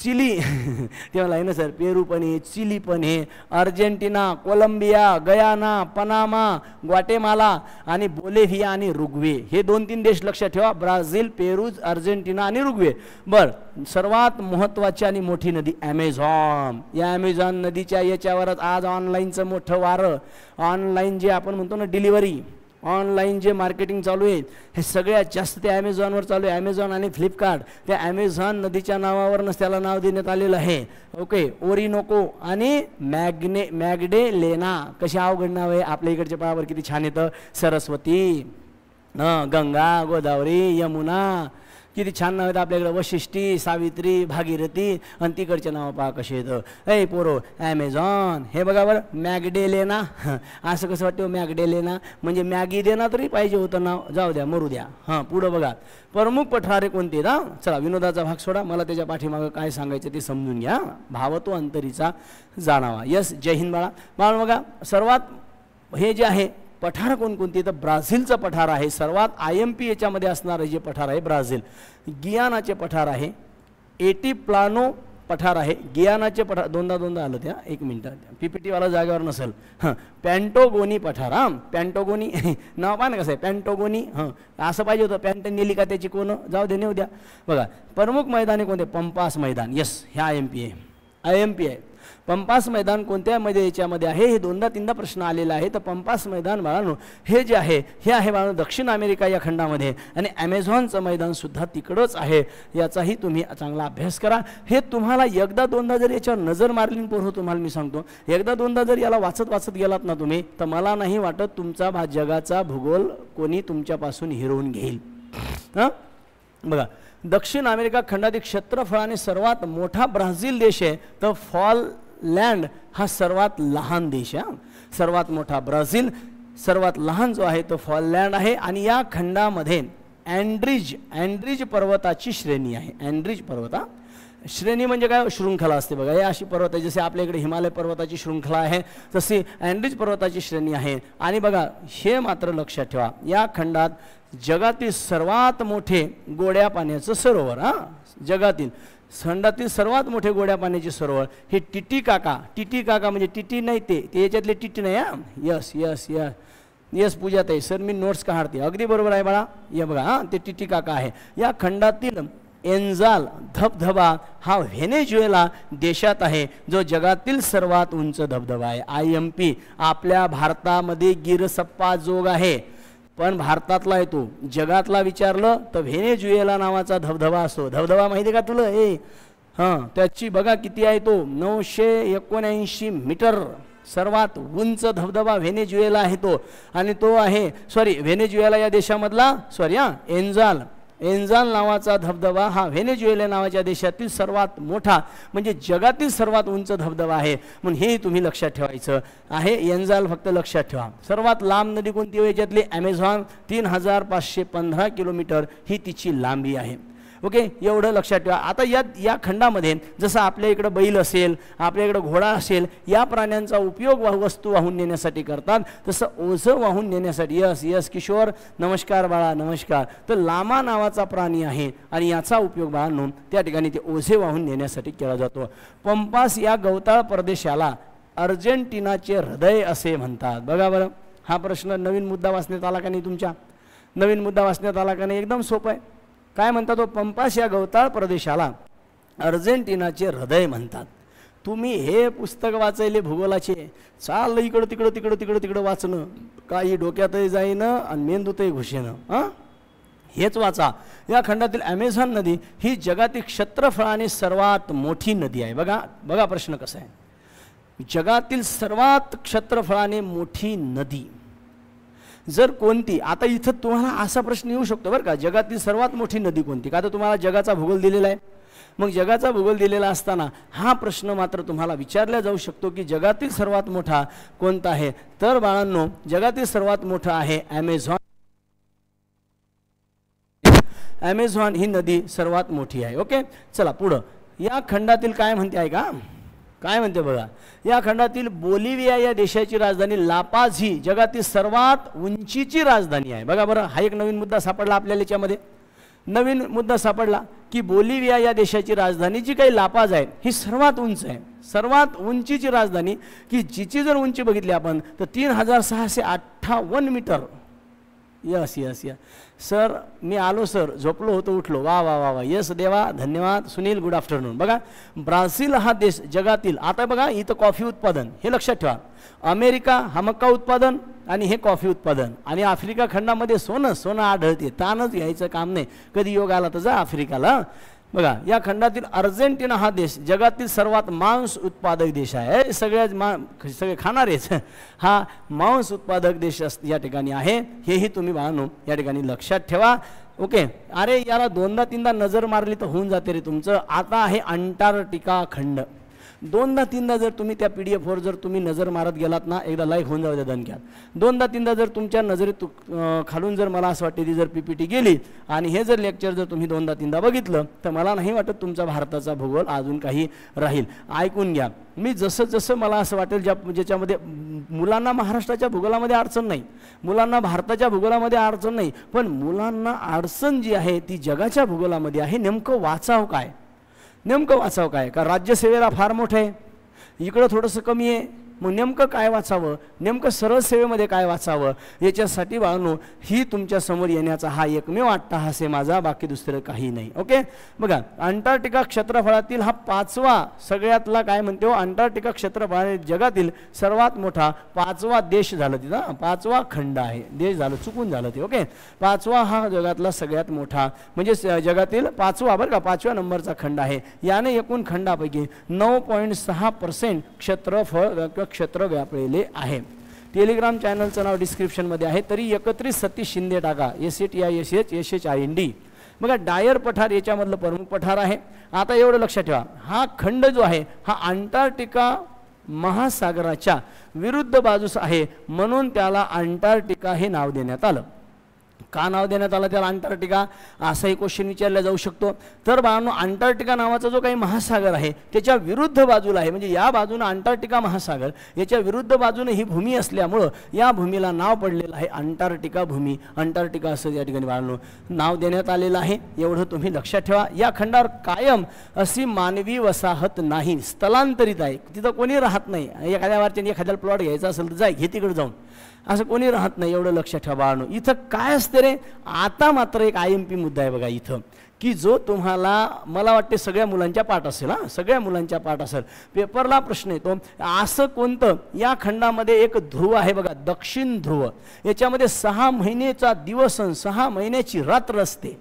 चिली (laughs) तेव्हा आहे ना सर पेरू पण हे चिली पण आहे Argentina Colombia Guyana Panama Guatemala आणि बोलेव्हिया आणि रुग्वे हे दोन तीन देश लक्षात ठेवा ब्राझील पेरूज अर्जेंटिना आणि रुग्वे बर सर्वात महत्त्वाची आणि मोठी नदी ॲमेझॉन या ॲमेझॉन नदीच्या याच्यावरच आज ऑनलाईनचं मोठं वारं ऑनलाईन जे आपण म्हणतो ना डिलिव्हरी ऑनलाईन जे मार्केटिंग चालू आहे हे सगळ्यात जास्त ते ॲमेझॉनवर चालू आहे ॲमेझॉन आणि फ्लिपकार्ट त्या ॲमेझॉन नदीच्या नावावरूनच त्याला नाव देण्यात आलेलं आहे ओके ओरिनोको आणि मॅग्ने मॅगडे लेना कशी अवघड नाव आहे आपल्या इकडच्या पायावर किती छान येतं सरस्वती न गंगा गोदावरी यमुना किती छान नाव आहेत आपल्याकडे वशिष्ठी सावित्री भागीरथी आणि तिकडचे नावं पहा कश ऐ पोरो ॲमेझॉन हे बघा बरं मॅगडेलेना (laughs) असं कसं वाटतं मॅगडेलेना म्हणजे मॅगी देना तरी पाहिजे होता नाव जाऊ द्या मरू दया हां पुढं बघा प्रमुख पठारे को चला विनोदा भाग सोडा मैं पाठीमाग का काय सांगायचं ते भाव तो अंतरीचा जाणावा यस जय हिंद बाळा बाळ बघा सर्वात हे जे है पठार कोणकोणती ब्राजिल ब्राझीलचा पठार है सर्वतान आई एम पी ये जे पठार आहे ब्राझील गियानाचे पठार है एटी प्लानो पठार आहे गियानाचे पठार दौनदा दोनदा आलं त्या एक मिनट पीपीटी वाला जागे न पॅन्टोगोनी पठार हां पॅन्टोगोनी (laughs) नाव पाहा ना कसं आहे पॅन्टोगोनी हां असं पाहिजे होतं पॅन्ट नेली का त्याची कोण जाऊ दे बमुख द्या को पंपास मैदान यस हे आई एम पी आहे आय एम पी आहे पंपास मैदान कोणत्या मध्ये याच्यामध्ये आहे हे दोनदा तीनदा प्रश्न आलेला आहे तर पंपास मैदान बाळानो हे जे आहे हे आहे बाळांनो दक्षिण अमेरिका या खंडामध्ये आणि ॲमेझॉनचं मैदानसुद्धा तिकडंच आहे याचाही तुम्ही चांगला अभ्यास करा हे तुम्हाला एकदा दोनदा जर याच्यावर नजर मारली पोर तुम्हाला मी सांगतो एकदा दोनदा जर याला वाचत वाचत गेलात ना तुम्ही तर मला नाही वाटत तुमचा भा जगाचा भूगोल कोणी तुमच्यापासून हिरवून घेईल हां बघा दक्षिण अमेरिका खंडातील क्षेत्रफळाने सर्वात मोठा ब्राझील देश आहे तर फॉल लँड हा सर्वात लहान देश है सर्वात मोठा ब्राझील सर्वात लहान जो है तो फॉललँड आहे खंडा मधे एंड्रिज एंड्रिज पर्वता की श्रेणी है एंड्रिज पर्वता श्रेणी म्हणजे काय शृंखला असते बघा हे पर्वत है जैसे आपल्या इकडे हिमालय पर्वताची शृंखला आहे तशी अँड्रिज पर्वताची श्रेणी आहे आणि बघा मात्र लक्षा ठेवा या खंडात जगातील सर्वात मोठे गोड्या पाण्याचं सरोवर हाँ जगातील संडातील सर्वात मोठे गोड्या पाण्याची सरोवर हे टिटी काका टिटी काका म्हणजे टिटी नाही ते याच्यातले टिटी नाही हां यस यस यस यस पूजात सर मी नोट्स काढते अगदी बरोबर आहे बाळा या बघा हां ते टिटी काका आहे या खंडातील एन्झाल धबधबा हा व्हेनेज्युएला देशात आहे जो जगातील सर्वात उंच धबधबा आहे आय एम पी आपल्या भारतामध्ये गिरसप्पा जोग आहे पण भारतातला आहे तो जगातला विचारलं तर व्हेनेजुएला नावाचा धबधबा असतो धबधबा माहिती का तुला ए हां त्याची बघा किती आहे तो नऊशे एकोणऐंशी मीटर सर्वात उंच धबधबा व्हेनेजुएला आहे तो आणि तो आहे सॉरी व्हेनेजुएला या देशामधला सॉरी हां एन्झाल एन्झान नावाचा धबधबा हा व्हेनेजुएला नावाच्या देशातील सर्वात मोठा म्हणजे जगातील सर्वात उंच धबधबा आहे म्हणून हेही तुम्ही लक्षात ठेवायचं आहे एन्झाल फक्त लक्षात ठेवा सर्वात लांब नदी कोणती याच्यातली ॲमेझॉन तीन हजार पाचशे पंधरा किलोमीटर ही तिची लांबी आहे ओके एवड लक्षात ठेवा आता या या खंडामध्ये जसं आपल्या इकडं बैल असेल अपने इकड़ घोडा असेल या प्राण्यांचा उपयोग वा वस्तू वाहून नेण्यासाठी करतात तसं ओझं वाहून नेण्यासाठी यस यस किशोर नमस्कार बाळा नमस्कार तो लामा नावाचा प्राणी है आणि याचा उपयोग बाळांनो त्या ते ओझे वहन नेण्यासाठी जो पंपास या गवताळ प्रदेशाला चे हृदय असे बर हा प्रश्न नवीन मुद्दा वाचने आला का नहीं तुम्हारा नवीन मुद्दा वाचण्यात आला का नहीं एकदम सोप है काय म्हणतात तो पंपाश या गवताळ प्रदेशाला अर्जेंटिनाचे हृदय म्हणतात तुम्ही हे पुस्तक वाचले भूगोलाचे चाललं इकडं तिकडं तिकडं तिकडं तिकडं वाचणं काही डोक्यातही जाईनं आणि मेंदूतही घुसेनं हां हेच वाचा या खंडातील ॲमेझॉन नदी ही जगातील क्षेत्रफळाने सर्वात मोठी नदी आहे बघा बघा प्रश्न कसा आहे जगातील सर्वात क्षेत्रफळाने मोठी नदी जर कोणती आता इथं तुम्हाला असा प्रश्न येऊ शकतो बरं का जगातील सर्वात मोठी नदी कोणती का तर तुम्हाला जगाचा भूगोल दिलेला आहे मग जगाचा भूगोल दिलेला असताना हा प्रश्न मात्र तुम्हाला विचारला जाऊ शकतो की जगातील सर्वात मोठा कोणता आहे तर बाळांनो जगातील सर्वात मोठं आहे ॲमेझॉन ॲमेझॉन ही नदी सर्वात मोठी आहे ओके चला पुढं या खंडातील काय म्हणते आहे का काय म्हणते बघा या खंडातील बोलिव्हिया या देशाची राजधानी लापाज ही जगातील सर्वात उंचीची राजधानी आहे बघा बरं हा एक नवीन मुद्दा सापडला आपल्याला याच्यामध्ये नवीन मुद्दा सापडला की बोलिविया या देशाची राजधानी जी काही लापाज आहे ही सर्वात उंच आहे सर्वात उंचीची राजधानी की जिची जर उंची बघितली आपण तर तीन हजार सहाशे अठ्ठावन्न metre yes yes yes sir मी आलो सर जोपलो हो तो उठलो वाह वा वा वा यस देवा धन्यवाद सुनील गुड आफ्टरनून बगा ब्राजील हा देश जगातील आता बगा इत कॉफी उत्पादन हे लक्षात ठेवा अमेरिका हा मक्का उत्पादन आणि हे कॉफी उत्पादन आणि आफ्रिका खंडामध्ये सोनं सोनं आढळते ताणच घ्यायचं काम नाही कधी योग आला तर जा आफ्रिकाला बघा या अर्जेंटिना हा देश जगत सर्वात मांस उत्पादक देश है सगळ्याच मा खा खाणारेच हा मांस उत्पादक देश या ठिकाणी आहे हेही तुम्ही बाळांनो या ठिकाणी ठेवा ओके अरे याला दोनदा तीनदा नजर मारली तो होऊन जाते रे तुम आता है अंटार्क्टिका खंड दोनदा तीनदा जर तुम्ही त्या पी डी एफवर जर तुम्ही नजर मारत गेलात ना एकदा लाईक होऊन जाऊ द्या दणक्यात दोनदा तीनदा जर तुमच्या नजरेत खालून जर मला असं वाटते ती जर पी पी टी गेली आणि हे जर लेक्चर जर तुम्ही दोनदा तीनदा बघितलं तर मला नाही वाटत तुमचा भारताचा भूगोल अजून काही राहील ऐकून घ्या मी जसं जसं मला असं वाटेल ज्या ज्याच्यामध्ये मुलांना महाराष्ट्राच्या भूगोलामध्ये अडचण नाही मुलांना भारताच्या भूगोलामध्ये अडचण नाही पण मुलांना अडचण जी आहे ती जगाच्या भूगोलामध्ये आहे नेमकं वाचाव काय नेमकं वाचव काय का राज्यसेवेला फार मोठं आहे इकडं थोडंसं कमी आहे मग नेमकं काय वाचावं नेमकं सरळ सेवेमध्ये काय वाचावं याच्यासाठी बाळांनो ही तुमच्यासमोर येण्याचा हा एकमेव अट्टहास आहे माझा बाकी दुसरं काही नाही ओके बघा अंटार्क्टिका क्षेत्रफळातील हा पाचवा सगळ्यातला काय म्हणते हो अंटार्क्टिका क्षेत्रफळाने जगातील सर्वात मोठा पाचवा देश झाला तिथं पाचवा खंड आहे देश झालं चुकून झालं ते ओके पाचवा हा जगातला सगळ्यात मोठा म्हणजे जगातील पाचवा बरं का पाचव्या नंबरचा खंड आहे याने एकूण खंडापैकी नऊ पॉईंट सहा पर्सेंट क्षेत्रफळ क्षेत्र व्यापलेले आहे टेलिग्राम चॅनलचं नाव डिस्क्रिप्शनमध्ये आहे तरी एकत्रित सतीश शिंदे टाका S A T I S H S H I N D बघा डायर पठार याच्यामधलं प्रमुख पठार है आता एवड लक्षा हा खंड जो है हा अंटार्क्टिका महासागरा विरुद्ध बाजूस है म्हणून त्याला अंटार्क्टिका हे नाव देण्यात का नाव देण्यात आलं त्याला अंटार्क्टिका असाही क्वेश्चन विचारला जाऊ शकतो तर बाळांनो अंटार्क्टिका नावाचा जो काही महासागर आहे त्याच्या विरुद्ध बाजूला आहे म्हणजे या बाजूनं अंटार्क्टिका महासागर याच्या विरुद्ध बाजूने ही भूमी असल्यामुळं या भूमीला नाव पडलेलं आहे अंटार्क्टिका भूमी अंटार्क्टिका असं या ठिकाणी बाळांनो नाव देण्यात आलेलं आहे एवढं तुम्ही लक्षात ठेवा या खंडावर कायम अशी मानवी वसाहत नाही स्थलांतरित आहे तिथं कोणी राहत नाही एखाद्या वारच्या एखाद्याला प्लॉट घ्यायचा असेल तर जाय घे तिकडे जाऊन असं कोणी राहत नाही एवढं लक्ष ठेवाणं इथं काय असते रे आता मात्र एक आय एम पी मुद्दा आहे बघा इथं की जो तुम्हाला मला वाटते सगळ्या मुलांच्या पाठ असेल हां सगळ्या मुलांच्या पाठ असेल पेपरला प्रश्न येतो असं कोणतं या खंडामध्ये एक ध्रुव आहे बघा दक्षिण ध्रुव याच्यामध्ये सहा महिनेचा दिवस सहा महिन्याची रात्र असते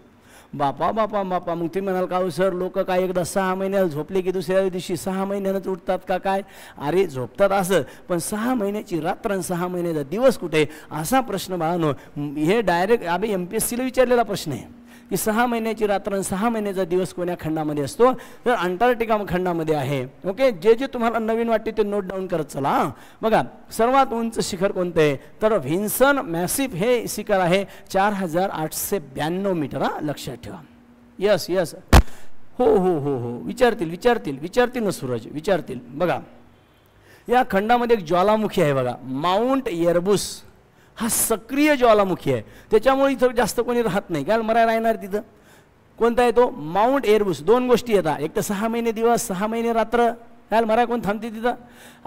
बापा बापा बापा मग ते म्हणाल का सर लोक काय एकदा सहा महिन्याला झोपले की दुसऱ्या दिवशी सहा महिन्यानंच उठतात का काय अरे झोपतात असं पण सहा महिन्याची रात्र आणि सहा महिन्याचा दिवस कुठे असा प्रश्न बाळानो हे डायरेक्ट आम्ही एम पी एस सीला विचारलेला प्रश्न आहे की सहा महिन्याची रात्र आणि महीन का दिवस को खंडा असतो तर अंटार्क्टिका मे आहे ओके जे जे तुम्हारा नवीन वाटते ते नोट डाउन कर चला बघा सर्वात उंच शिखर को आहे व्हिन्सन मॅसिफ हे शिखर है चार हजार आठशे ब्याव मीटर हा लक्षात यस यस हो हो हो हो विचार विचारतील विचारतील ना सूरज विचार बघा या खंडामध्ये एक ज्वालामुखी है बगा माउंट एरबुस हा सक्रिय ज्वालामुखी आहे त्याच्यामुळे इथं जास्त कोणी राहत नाही काय मराय राहणार तिथं कोणता येतो माउंट एअरबुस दोन गोष्टी येतात एक तर सहा महिने दिवस सहा महिने रात्र काय मरा कोण थांबते तिथं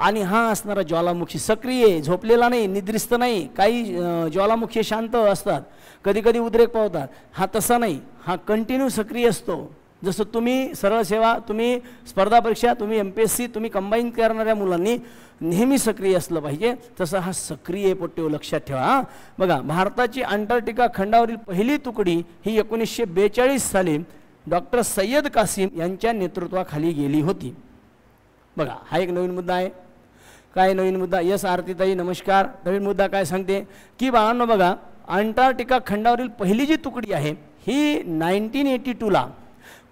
आणि हा असणारा ज्वालामुखी सक्रिय झोपलेला नाही निद्रिस्त नाही काही ज्वालामुखी शांत असतात कधी कधी उद्रेक पावतात हा तसा नाही हा कंटिन्यू सक्रिय असतो जस तुम्हें सरल सेवा तुम्हें स्पर्धा परीक्षा तुम्हें एम पी एस सी तुम्ही कंबाईन करणाऱ्या मुलांनी नेहमी सक्रिय असलं पाहिजे तसा हा सक्रिय पोट्यो लक्षा ठेवा हां भारता की अंटार्क्टिका खंडा पहली तुकडी हि एकोणीसशे बेचस साली डॉक्टर सैय्यद कासिम यांच्या नेतृत्वाखाली गेली होती बघा हा एक नवीन मुद्दा है का नवीन मुद्दा यस आरतीताई नमस्कार नवीन मुद्दा काय सांगते की बाळांनो बघा अंटार्क्टिका खंडावरील पहिली जी तुकडी है ही नाईन्टीन एटी टूला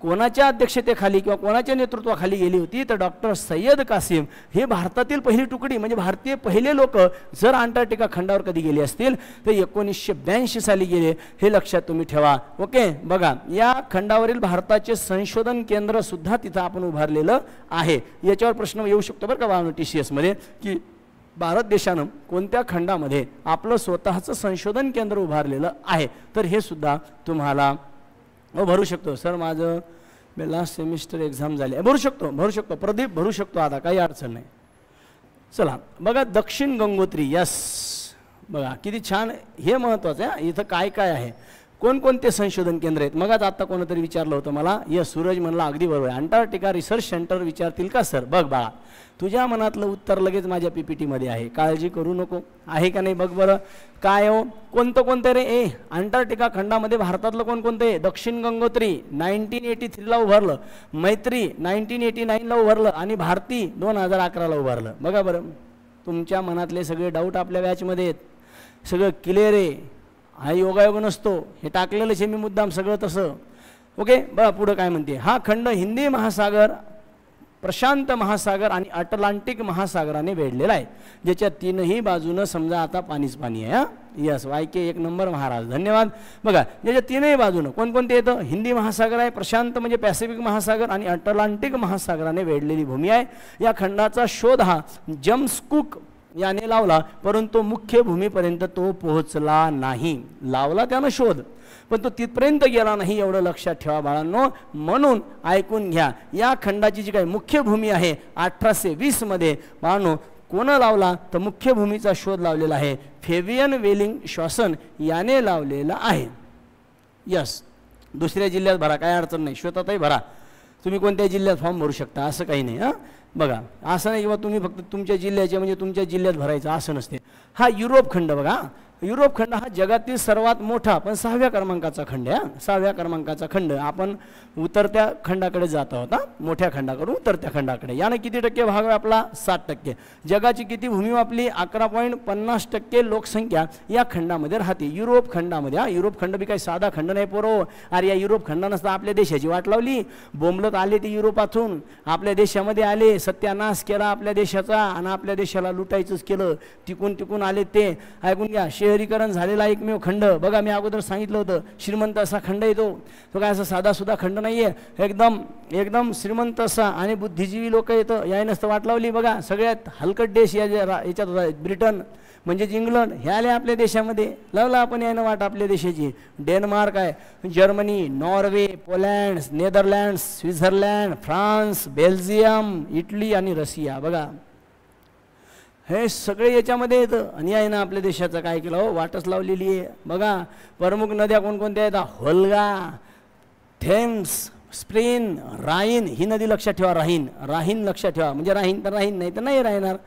कोणाच्या अध्यक्षतेखाली किंवा कोणाच्या नेतृत्वाखाली गेली होती तर डॉक्टर सय्यद कासिम हे भारतातील पहिली तुकडी म्हणजे भारतीय पहिले लोक जर अंटार्क्टिका खंडावर कधी गेले असतील तर एकोणीसशे ब्याऐंशी साली गेले हे लक्षात तुम्ही ठेवा ओके बघा या खंडावरील भारताचे संशोधन केंद्र सुद्धा तिथं आपण उभारलेलं आहे याच्यावर प्रश्न येऊ शकतो बरं का बाबा टी सी एसमध्ये की भारत देशानं कोणत्या खंडामध्ये आपलं स्वतःचं संशोधन केंद्र उभारलेलं आहे तर हे सुद्धा तुम्हाला मग हो, भरू शकतो सर माझं मी लास्ट सेमिस्टर एक्झाम झाली भरू शकतो भरू शकतो प्रदीप भरू शकतो आता काही अडचण नाही चला बघा दक्षिण गंगोत्री यस बघा किती छान हे महत्त्वाचं आहे इथं काय काय आहे कोणकोणते संशोधन केंद्र आहेत मगाच आता कोणतरी विचारलं होतं मला या सूरज म्हणला अगदी बरोबर आहे अंटार्क्टिका रिसर्च सेंटर विचारतील का सर बघ बाळा तुझ्या मनातलं उत्तर लगेच माझ्या पी पी टीमध्ये आहे काळजी करू नको आहे का नाही बघ बरं काय हो कोणतं कोणतं रे ए अंटार्क्टिका खंडामध्ये भारतातलं कोणकोणते दक्षिण गंगोत्री नाईन्टीन एटी थ्रीला उभारलं मैत्री नाईन्टीन एटी नाईनला उभारलं आणि भारती दोन हजार अकराला उभारलं बघा बरं तुमच्या मनातले सगळे डाऊट आपल्या बॅचमध्ये आहेत सगळं क्लिअर आहे हा योगायोग नसतो हे टाकलेलंच आहे मी मुद्दाम सगळं तसं ओके बघा पुढं काय म्हणते हा खंड हिंदी महासागर प्रशांत महासागर आणि अटलांटिक महासागराने वेढलेला आहे ज्याच्या तीनही बाजूनं समजा आता पाणीच पाणी आहे यस वाय एक नंबर महाराज धन्यवाद बघा ज्याच्या तीनही बाजूनं कोणकोणते येतं हिंदी महासागर आहे प्रशांत म्हणजे पॅसिफिक महासागर आणि अटलांटिक महासागराने वेढलेली भूमी आहे या खंडाचा शोध हा जम्सकुक याने लावला परंतु मुख्य भूमीपर्यंत तो पोहोचला नाही लावला त्यानं शोध पण तो तिथपर्यंत गेला नाही एवढं लक्षात ठेवा बाळांनो म्हणून ऐकून घ्या या खंडाची जी काही मुख्य भूमी आहे अठराशे वीसमध्ये बाळांनो कोणं लावला तर मुख्य भूमीचा शोध लावलेला आहे फेवियन वेलिंग श्वासन याने लावलेला आहे यस दुसऱ्या जिल्ह्यात भरा काय अडचण नाही श्वेतातही भरा तुम्ही कोणत्या जिल्ह्यात फॉर्म भरू शकता असं काही नाही हां बघा असं नाही किंवा तुम्ही फक्त तुमच्या जिल्ह्याचे म्हणजे तुमच्या जिल्ह्यात भरायचं असं नसते हा युरोप खंड बघा यूरोप खंड हा जगत सर्वात मोठा पण सहाव्या क्रमांकाचा खंड आहे सहाव्या क्रमांकाचा खंड अपन उतरत्या खंडाकडे जात आहोत मोठ्या खंडाकडून उतरत्या खंडाकडे यानं टक्के भाग आहे आपला सात टक्के जगाची किती भूमी आपली अकरा पॉईंट पन्नास टक्के लोकसंख्या खंडा खंडामध्ये रहती यूरोप खंडा हा युरोप खंड भी कहीं साधा खंड नहीं पोरो अरे या युरोप अपने देशा आपल्या देशाची वाट लावली बोंबलत आले ते युरोपातून आपल्या देशामध्ये आले सत्यानाश के आपल्या देशाचा आणि देशाला लुटायचंच केलं तिकून तिकून आले ते ऐकून घ्या शे शहरीकरण एकमेव खंड बघा मी अगोदर सांगितलं होतं श्रीमंत खंड येतो तो काय असा साधासुद्धा खंड नाही आहे एकदम एकदम श्रीमंत बुद्धिजीवी लोक येतं याय नसतं वाट लावली बघा सगळ्यात हलकट देश या ब्रिटन म्हणजेच इंग्लंड हे आले आपल्या देशामध्ये लावला आपण यानं वाट आपल्या देशाची डेन्मार्क आहे Germany Norway Poland Netherlands Switzerland France Belgium Italy आणि रशिया बघा हे सगळे याच्यामध्ये येतं अन्यायनं आपल्या देशाचं काय केलं हो वाटच लावलेली आहे बघा प्रमुख नद्या कोणकोणत्या आहेत होलगा थेम्स स्प्रेन राहीन ही नदी लक्षात ठेवा राहीन राहीन लक्षात ठेवा म्हणजे राहीन तर राहीन नाही तर नाही राहणार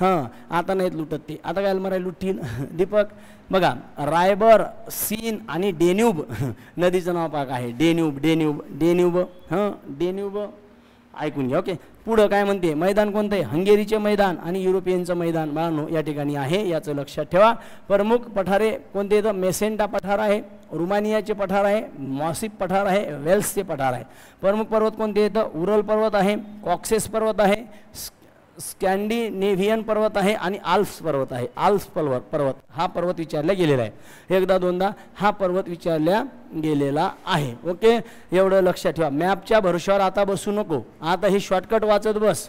हां आता नाहीत लुटत ते आता काय मराय लुटतील (laughs) दीपक बघा रायबर सीन आणि डेन्यूब (laughs) नदीचं नाव पाक आहे डेन्यूब डेन्यूब डेन्यूब हां डेन्यूब ऐकून घ्या ओके का काय मैदान को हंगेरी हंगेरीचे मैदान आणि युरोपियनचं मैदान मानो या ठिकाणी आहे याचं ठेवा प्रमुख पठारे को मेसेंटा पठार आहे रुमानियाचे पठार है मॉसिप पठार है वेल्स वेल्सचे पठार है प्रमुख पर्वत को तर उरल पर्वत है कॉक्सेस पर्वत है स्कॅन्डिनेव्हियन पर्वत आहे आणि आल्प्स पर्वत आहे आल्प्स पर्वत पर्वत हा पर्वत विचारला गेलेला आहे एकदा दोनदा हा पर्वत विचारला गेलेला आहे ओके एवढं लक्षात ठेवा मॅपच्या भरोश्यावर आता बसू नको आता हे शॉर्टकट वाचत बस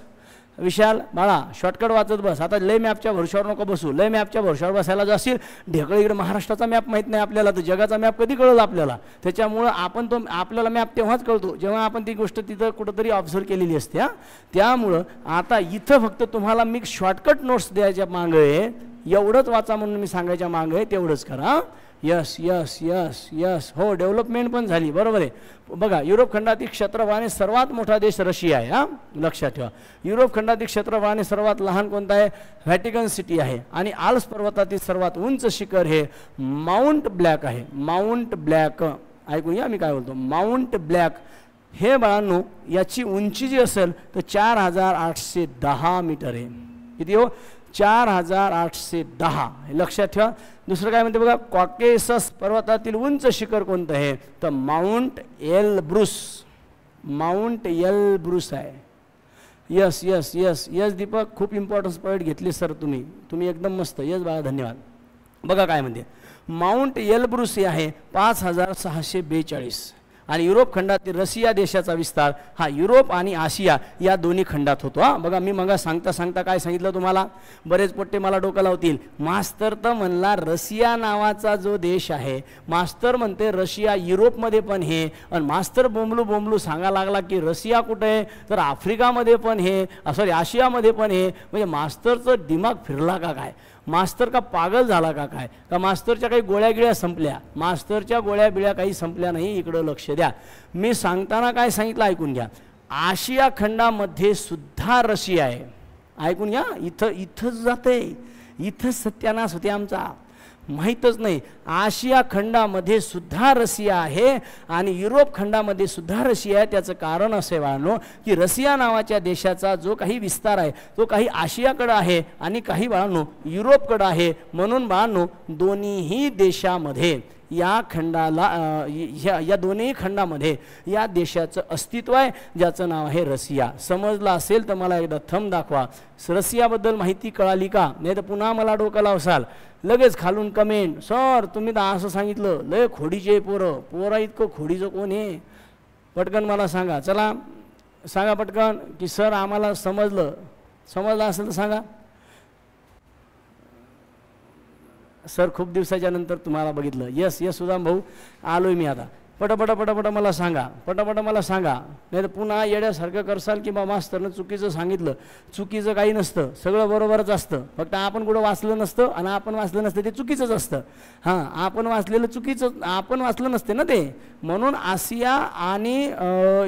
विशाल बाळा शॉर्टकट वाचत बस आता लय मॅपच्या भरशावर नको बसू लय मॅपच्या भरशावर बसायला जाशील ढेकळे इकडे महाराष्ट्राचा मॅप माहीत नाही आपल्याला तर तो जगाचा मॅप कधी कळला आपल्याला त्याच्यामुळं आपण तो आपल्याला मॅप तेव्हाच कळतो जेव्हा आपण ती गोष्ट तिथं कुठंतरी ऑब्झर्व केलेली असते हां त्यामुळं आता इथं फक्त तुम्हाला मी शॉर्टकट नोट्स द्यायच्या मागं आहे एवढंच वाचा म्हणून मी सांगायच्या मागं आहे तेवढंच करा यस यस यस यस हो डेव्हलपमेंट पण झाली बरोबर आहे बघा युरोप खंडातील क्षेत्रफळाने सर्वात मोठा देश रशिया आहे हां लक्षात ठेवा युरोप खंडातील क्षेत्रफळाने सर्वात लहान कोणता आहे व्हॅटिकन सिटी आहे आणि आल्स पर्वतातील सर्वात उंच शिखर हे माउंट ब्लॅक आहे माउंट ब्लॅक ऐकूया मी काय बोलतो माउंट ब्लॅक हे बाळांनो याची उंची जी असेल तर चार हजार आठशे दहा मीटर आहे किती हो चार हजार आठशे दहा लक्षात ठेवा दुसरं काय म्हणते बघा कॉकेसस पर्वतातील उंच शिखर कोणतं आहे तर Mount Elbrus Mount Elbrus आहे yes yes yes yes Deepak खूप इम्पॉर्टन्स पॉईंट घेतली सर तुम्ही तुम्ही एकदम मस्त यस बाळा धन्यवाद बघा काय म्हणते माउंट एलब्रुस हे आहे पाच हजार सहाशे बेचाळीस आणि युरोप खंडातील रशिया देशाचा विस्तार हा युरोप आणि आशिया या दोन्ही खंडात होतो हा बघा मी मग सांगता सांगता काय सांगितलं तुम्हाला बरेच पट्टे मला डोकं लावतील मास्तर तर म्हणला रशिया नावाचा जो देश आहे मास्तर म्हणते रशिया युरोपमध्ये पण हे आणि मास्तर बोंबलू बोंबलू सांगा लागला की रशिया कुठे आहे तर आफ्रिकामध्ये पण हे सॉरी आशियामध्ये पण हे म्हणजे मास्तरचं दिमाग फिरला का काय मास्तर का पागल झाला का काय का मास्तरच्या काही गोळ्या गिळ्या संपल्या मास्तरच्या गोळ्या बिळ्या काही संपल्या नाही इकडं लक्ष द्या मी सांगताना काय सांगितलं ऐकून घ्या आशिया खंडामध्ये सुद्धा रशिया आहे ऐकून घ्या इथं इथंच जाते इथंच सत्यानाश होते आमचा माहीतच नाही आशिया खंडामध्ये सुद्धा रसिया आहे आणि युरोप खंडामध्ये सुद्धा रशिया आहे त्याचं कारण असे बाळांनो की रसिया नावाच्या देशाचा जो काही विस्तार आहे तो काही आशियाकडं आहे आणि काही बाळांनो युरोपकडं आहे म्हणून बाळांनो दोन्हीही देशामध्ये या खंडाला या या दोन्ही खंडामध्ये या देशाचं अस्तित्व आहे ज्याचं नाव आहे रसिया समजलं असेल तर मला एकदा थंब दाखवा रसियाबद्दल माहिती कळाली का नाही तर पुन्हा मला डोकं लावसाल लगेच खालून कमेंट सर तुम्ही तर असं सांगितलं लय खोडीचे पोरं पोरा इतकं खोडीचं कोण आहे पटकन मला सांगा चला सांगा पटकन की सर आम्हाला समजलं समजलं असेल तर सांगा सर खूप दिवसाच्या नंतर तुम्हाला बघितलं यस येस सुदाम भाऊ आलोय मी आता पटापटा पटापटा मला सांगा पटापटा मला सांगा नाही तर पुन्हा येड्यासारखं करसाल की बा मास्तरनं चुकीचं सांगितलं चुकीचं काही नसतं सगळं बरोबरच असतं फक्त आपण कुठं वाचलं नसतं आणि आपण वाचलं नसतं ते चुकीचंच असतं हां आपण वाचलेलं चुकीचं आपण वाचलं नसते ना ते म्हणून आसिया आणि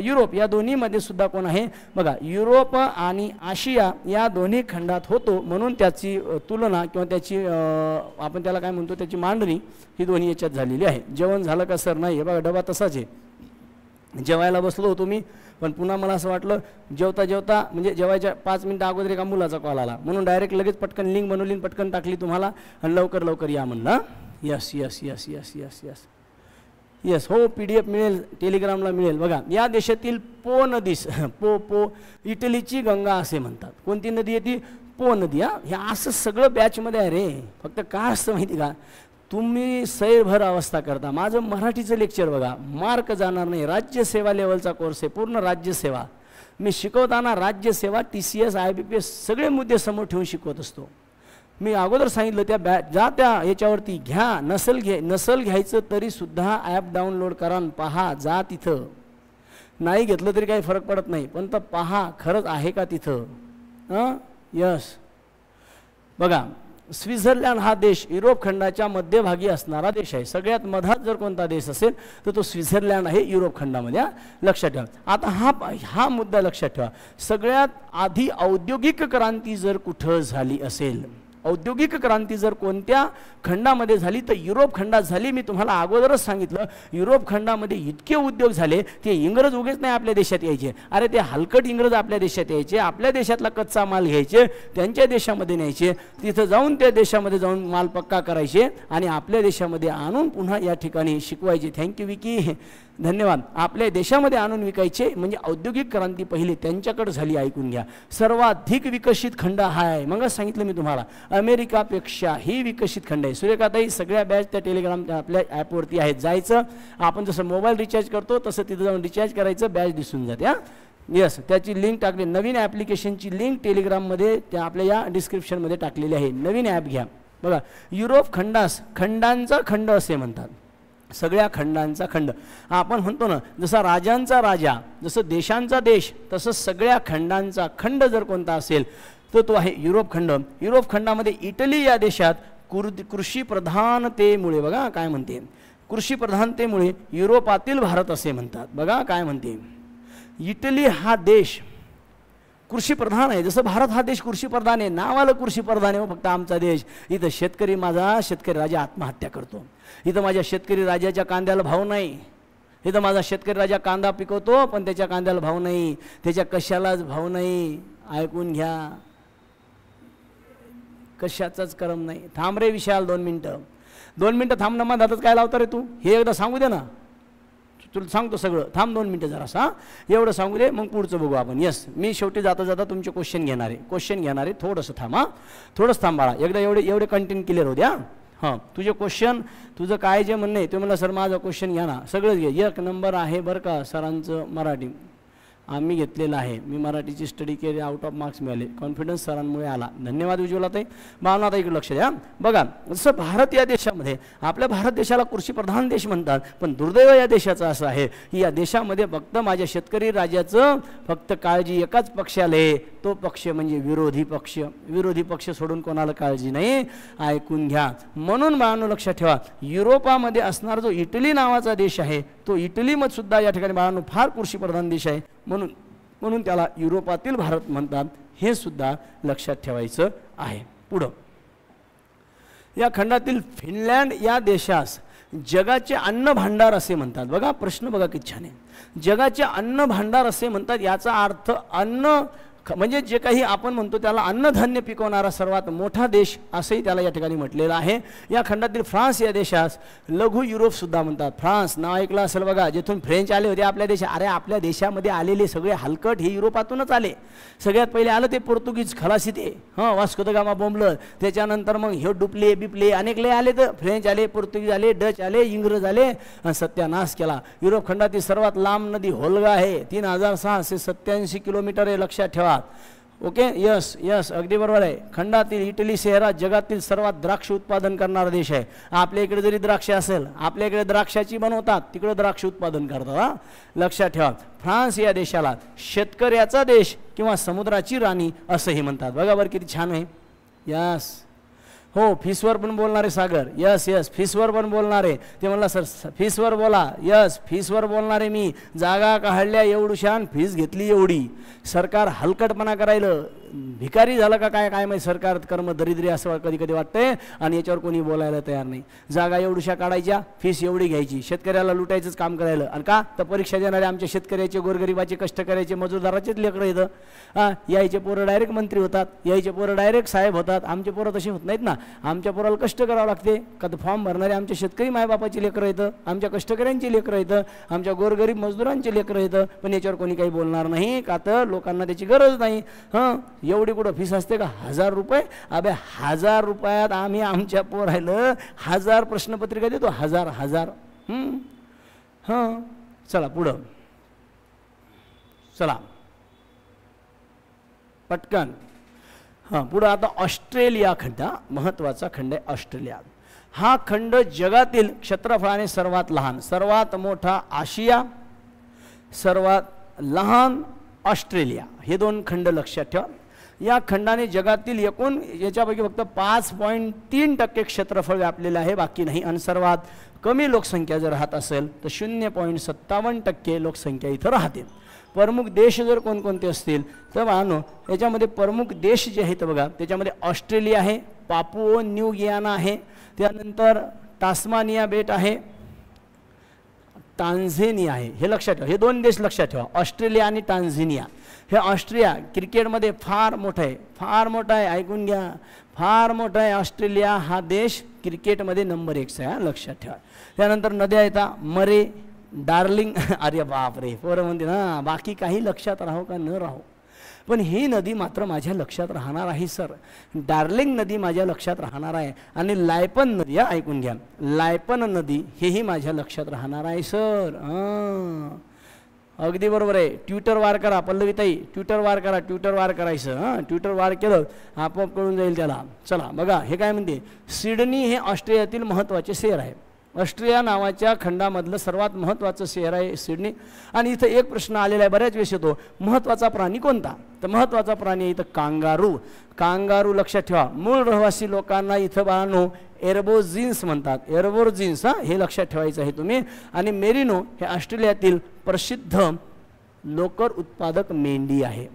युरोप या दोन्हीमध्ये सुद्धा कोण आहे बघा युरोप आणि आशिया या दोन्ही खंडात होतो म्हणून त्याची तुलना किंवा त्याची आपण त्याला काय म्हणतो त्याची मांडणी ही दोन्ही याच्यात झालेली आहे जेवण झालं का सर नाही हे बघा डबा डबा तसाच आहे जेवायला बसलो होतो मी पण पुन्हा मला असं वाटलं जेवता जेवता म्हणजे जेवायच्या पाच मिनटं अगोदर एका मुलाचा कॉल आला म्हणून डायरेक्ट लगेच पटकन लिंक बनवली पटकन टाकली तुम्हाला आणि लवकर लवकर या म्हणलं yes yes yes yes yes yes yes हो पी डी एफ मिळेल टेलिग्रामला मिळेल बघा या देशातील पो नदीस पो पो इटलीची गंगा असे म्हणतात कोणती नदी आहे ती पो नदी हा हे असं सगळं बॅचमध्ये आहे रे फक्त का असतं माहिती का तुम्ही सैरभर अवस्था करता माझं मराठीचं लेक्चर बघा मार्क जाणार नाही राज्यसेवा लेवलचा कोर्स आहे पूर्ण राज्यसेवा मी शिकवताना राज्यसेवा T C S I B P S सगळे मुद्दे समोर ठेवून शिकवत असतो मी अगोदर सांगितलं त्या बॅ ज्या त्या याच्यावरती घ्या नसल घ्या नसल घ्यायचं तरीसुद्धा ॲप डाउनलोड करा पहा जा तिथं नाही घेतलं तरी काही फरक पडत नाही पण तर पहा खरंच आहे का तिथं हां अं? यस बघा स्वित्झर्लंड हा देश यूरोप खंडा मध्यभागी देश है सगळ्यात मधात जर को देश असेल तर तो स्वित्झर्लंड है यूरोप खंडामध्ये लक्षात ठेवा आता हा हा मुद्दा लक्षात ठेवा सगळ्यात आधी औद्योगिक क्रांति जर कुछ औद्योगिक क्रांति जर कोणत्या खंडामध्ये झाली तो यूरोप खंडा मैं तुम्हारा अगोदर संगित यूरोप खंडा मे इतके उद्योग झाले ते इंग्रज उगेच नाही आपल्या देशात अरे ते हलकट इंग्रज आपल्या देशात यायचे आपल्या कच्चा माल घ्यायचे त्यांच्या देशामध्ये न्यायचे जाऊन त्या देशामध्ये जाऊन माल पक्का करायचे आणि आपल्या देशामध्ये आणून पुन्हा या ठिकाणी विकी धन्यवाद अपने देशा आणून विकायचे औद्योगिक क्रांति पहली त्यांच्याकडे घया सर्वाधिक विकसित खंड हा आहे मग सांगितलं मी तुम्हाला अमेरिकापेक्षा ही विकसित खंड है सूर्यकाताई सगळ्या बॅच त्या टेलिग्राम आपल्या ॲपवरती आहेत जायचं आपण जसं मोबाईल रिचार्ज करतो तस तिथं जाऊन रिचार्ज कराए बैच दिसून जाते हां येस त्याची लिंक टाकली नवीन ॲप्लिकेशनची लिंक टेलिग्राम मे अपने या मे टाकलेली है नवीन ऐप घया बघा युरोप खंडास खंडांचा खंड असे म्हणतात सगळ्या खंडांचा खंड आपण म्हणतो ना जसा राजांचा राजा जसं देशांचा देश तसं सगळ्या खंडांचा खंड जर कोणता असेल तर तो आहे युरोप खंड युरोप खंडामध्ये इटली या देशात कृ कृषीप्रधानतेमुळे बघा काय म्हणते कृषीप्रधानतेमुळे युरोपातील भारत असे म्हणतात बघा काय म्हणते इटली हा देश कृषीप्रधान आहे जसं भारत हा देश कृषीप्रधान आहे नावाला कृषीप्रधान आहे फक्त आमचा देश इथं शेतकरी माझा शेतकरी राजा आत्महत्या करतो इथं माझ्या शेतकरी राजाच्या कांद्याला भाव नाही इथं माझा शेतकरी राजा कांदा पिकवतो पण त्याच्या कांद्याला भाव नाही त्याच्या कशालाच भाव नाही ऐकून घ्या कशाचाच करम नाही थांब रे विशाल दोन मिनटं दोन मिनटं थांब ना मग दातच काय लावता रे तू हे एकदा सांगू दे ना तुला सांगतो सगळं थांब दोन मिनटं जरा सा एवढं सांगू दे मग पुढचं बघू आपण येस मी शेवटी जाता जाता तुमचे क्वेश्चन घेणार आहे क्वेश्चन घेणार आहे थोडंसं थांबा थोडंच थांबा एकदा एवढे एवढे कंटेंट क्लिअर होऊ द्या हाँ तुझे क्वेश्चन तुझे काय जे म्हणणं आहे ते सर माझा क्वेश्चन घ्या ना एक नंबर है बरं का सरांचं मराठी आम्मी घेतलेला आहे मी मराठीची स्टडी केली आउट ऑफ मार्क्स मिळाले कॉन्फिडन्स सर आला धन्यवाद उज्ज्वलाताई भावनाता इकडे लक्ष दया बगा जसं भारत या देशामध्ये आपल्या भारत देशाला कृषि प्रधान देश मनत पण यह या देशाचं असं आहे की या देशामध्ये फक्त माझ्या शेतकरी राजाचं फक्त काळजी तो पक्ष म्हणजे विरोधी पक्ष विरोधी पक्ष सोडून को काळजी नाही ऐकून घ्या म्हणून बाळांनो लक्षात ठेवा युरोपामध्ये असणारा जो इटली नावाचा देश है तो इटलीमध्ये सुद्धा या ठिकाणी बाळांनो फार प्रधान देश आहे म्हणून म्हणून त्याला युरोपातील भारत म्हणतात हे सुद्धा लक्षात ठेवायचं आहे पुढं या खंडातील फिनलँड या देशास जगाचे अन्न भांडार असे म्हणतात बघा प्रश्न बघा किती छान आहे जगाचे अन्न भांडार असे म्हणतात याचा अर्थ अन्न म्हणजे जे काही आपण म्हणतो त्याला अन्नधान्य पिकवणारा सर्वात मोठा देश असंही त्याला या ठिकाणी म्हटलेलं आहे या खंडातील फ्रान्स या देशास लघु युरोपसुद्धा म्हणतात फ्रान्स नाव ऐकलं असेल बघा जिथून फ्रेंच आले होते आपल्या देशात अरे आपल्या देशामध्ये आलेले सगळे हलकट हे युरोपातूनच आले सगळ्यात पहिले आलं ते पोर्तुगीज खलासी ते हां वास्कोदगामा बोंबलं त्याच्यानंतर मग हे डुपले बिपले अनेक लय आले तर फ्रेंच आले पोर्तुगीज आले डच आले इंग्रज आले आणि सत्यानाश केला युरोप खंडातील सर्वात लांब नदी होलगा आहे तीन हजार सहाशे सत्याऐंशी किलोमीटर हे लक्षात ठेवा खंडात ओके यस यस अगदी बरोबर आहे खंडातील इटली शहरात जगातील सर्वात द्राक्ष उत्पादन करणारा देश आहे आपल्या इकडे जरी द्राक्ष असेल आपल्या इकडे द्राक्षाची बनवतात तिकडं द्राक्ष उत्पादन करतात हां लक्षात ठेवा फ्रान्स या देशाला शेतकऱ्याचा देश किंवा समुद्राची राणी असंही म्हणतात बघा बरं किती छान आहे यस हो फीसवर पण बोलणारे सागर यस यस फीसवर पण बोलणारे ते म्हणला सर फीसवर बोला यस फीसवर बोलणारे मी जागा काढल्या एवढुशान फीस घेतली एवढी सरकार हलकटपणा करायलं भिकारी झालं का काय काय माहिती सरकार कर्म दरिद्री असं कधी कधी वाटतंय आणि याच्यावर कोणी बोलायला तयार नाही जागा एवढ्याशा काढायच्या फीस एवढी घ्यायची शेतकऱ्याला लुटायचंच काम करायला आणि का तर परीक्षा देणारे आमच्या शेतकऱ्याचे गोरगरीबाचे कष्ट करायचे मजूरदाराचेच लेकडं येतं हां यायचे पोरं डायरेक्ट मंत्री होतात यायचे पोरं डायरेक्ट साहेब होतात आमचे पोरं तसे होत नाहीत ना आमच्या पोराला कष्ट करावं लागते का फॉर्म भरणारे आमच्या शेतकरी मायबापाची लेकरं येतं आमच्या कष्टकऱ्यांचे लेकरं येतं आमच्या गोरगरीब मजदूरांचे लेकरं येतं पण याच्यावर कोणी काही बोलणार नाही का तर लोकांना त्याची गरज नाही हां एवढी कुठं फीस आती का हजार रुपये अब हजार रुपयात आम्ही आमच्या पोरायला हजार प्रश्नपत्रिका देतो हजार हजार हां हम्म? चला पुढं चला पटकन हाँ पुढं आता ऑस्ट्रेलिया खंड महत्त्वाचा खंड आहे ऑस्ट्रेलिया हा खंड जगातील क्षेत्रफळाने सर्वात लहान सर्वात मोटा आशिया सर्वात लहान ऑस्ट्रेलिया हे दोन खंड लक्षा ठेवा या खंडाने जगातील एकूण याच्यापैकी फक्त पाच पॉईंट तीन टक्के क्षेत्रफळ व्यापलेलं आहे बाकी नाही आणि सर्वात कमी लोकसंख्या जर राहत असेल तर शून्य पॉईंट सत्तावन्न टक्के लोकसंख्या इथं राहते प्रमुख देश जर कोणकोणते असतील तर मानो याच्यामध्ये प्रमुख देश जे आहेत बघा त्याच्यामध्ये ऑस्ट्रेलिया आहे पापुओ न्यू गियाना आहे त्यानंतर टास्मानिया बेट आहे टांझेनिया है हे लक्षात दोन देश लक्षा ठेवा ऑस्ट्रेलिया आणि टांझेनिया हे ऑस्ट्रिया क्रिकेटमध्ये फार मोठं आहे फार मोटा है ऐकून घ्या फार मोठं आहे ऑस्ट्रेलिया हा देश क्रिकेटमध्ये नंबर एक आहे लक्षात ठेवा त्यानंतर नद्या येतात मरे डार्लिंग (laughs) अरे बाप रे पोरं म्हणते ना बाकी काही लक्षा राहो का न राहो पण नदी मात्र माझ्या लक्षात राहणार आहे सर डार्लिंग नदी माझ्या लक्षात राहणार आहे आणि लायपन नदी या ऐकून घ्या लायपन नदी हेही माझ्या लक्षात राहणार आहे सर अगदी बरोबर आहे ट्विटर वार करा पल्लवीताई ट्विटर वार करा ट्विटर वार करायचं हां ट्विटर वार केलं आपोआप कळून जाईल त्याला चला बघा हे काय म्हणते सिडनी हे ऑस्ट्रेलियातील महत्त्वाचे शहर आहे ऑस्ट्रेलिया नावाच्या खंडामधलं सर्वात महत्त्वाचं शहर आहे सिडनी आणि इथं एक प्रश्न आलेला आहे बऱ्याच वेळेस येतो महत्त्वाचा प्राणी कोणता तर महत्त्वाचा प्राणी आहे इथं कांगारू कांगारू लक्षात ठेवा मूळ रहिवासी लोकांना इथं बाळांनो एरबोजिन्स म्हणतात एरबोजिन्स हां हे लक्षात ठेवायचं आहे तुम्ही आणि मेरिनो हे ऑस्ट्रेलियातील प्रसिद्ध लोकर उत्पादक मेंढी आहे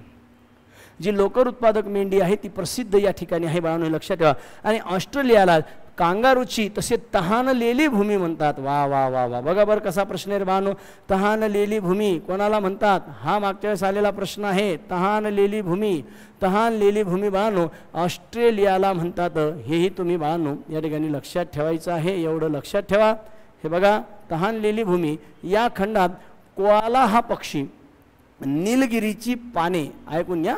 जी लोकर उत्पादक मेंढी आहे ती प्रसिद्ध या ठिकाणी आहे बाळांनो लक्षात ठेवा आणि ऑस्ट्रेलियाला कांगारूची तसे लेली भूमी म्हणतात वा वा वा वा बघा बरं कसा प्रश्न आहे तहान लेली भूमी कोणाला म्हणतात हा मागच्या वेळेस आलेला प्रश्न आहे लेली भूमी तहानलेली भूमी बानो ऑस्ट्रेलियाला म्हणतात हेही तुम्ही बानो या ठिकाणी लक्षात ठेवायचं आहे एवढं लक्षात ठेवा हे बघा तहानलेली भूमी या खंडात कोआला हा पक्षी निलगिरीची पाने ऐकून या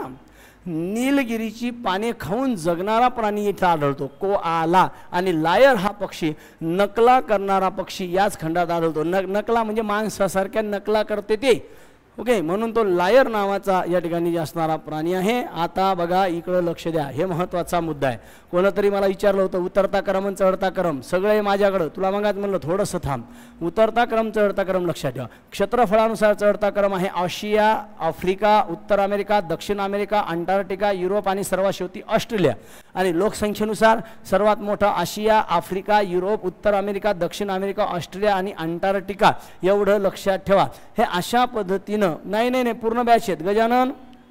नीलगिरीची पाने खाऊन जगणारा प्राणी इथं आढळतो को आला आणि लायर हा पक्षी नकला करणारा पक्षी याच खंडात आढळतो न नकला म्हणजे माणसासारख्या नकला करते ते ओके म्हणून तो लायर नावाचा या ठिकाणी असणारा प्राणी आहे आता बघा इकडं लक्ष द्या हे महत्त्वाचा मुद्दा आहे कोणतरी मला विचारलं होतं उतरता क्रम चढता क्रम सगळे माझ्याकडं तुला मागात म्हणलं थोडंसं थांब उतरता क्रम चढता क्रम लक्षात ठेवा क्षेत्रफळानुसार चढता क्रम आहे आशिया आफ्रिका उत्तर अमेरिका दक्षिण अमेरिका अंटार्क्टिका युरोप आणि सर्वात शेवटी ऑस्ट्रेलिया आणि लोकसंख्येनुसार सर्वात मोठा आशिया आफ्रिका युरोप उत्तर अमेरिका दक्षिण अमेरिका ऑस्ट्रेलिया आणि अंटार्क्टिका एवढं लक्षात ठेवा हे अशा पद्धतीनं नाही नाही नाही पूर्ण बॅच आहेत गजानन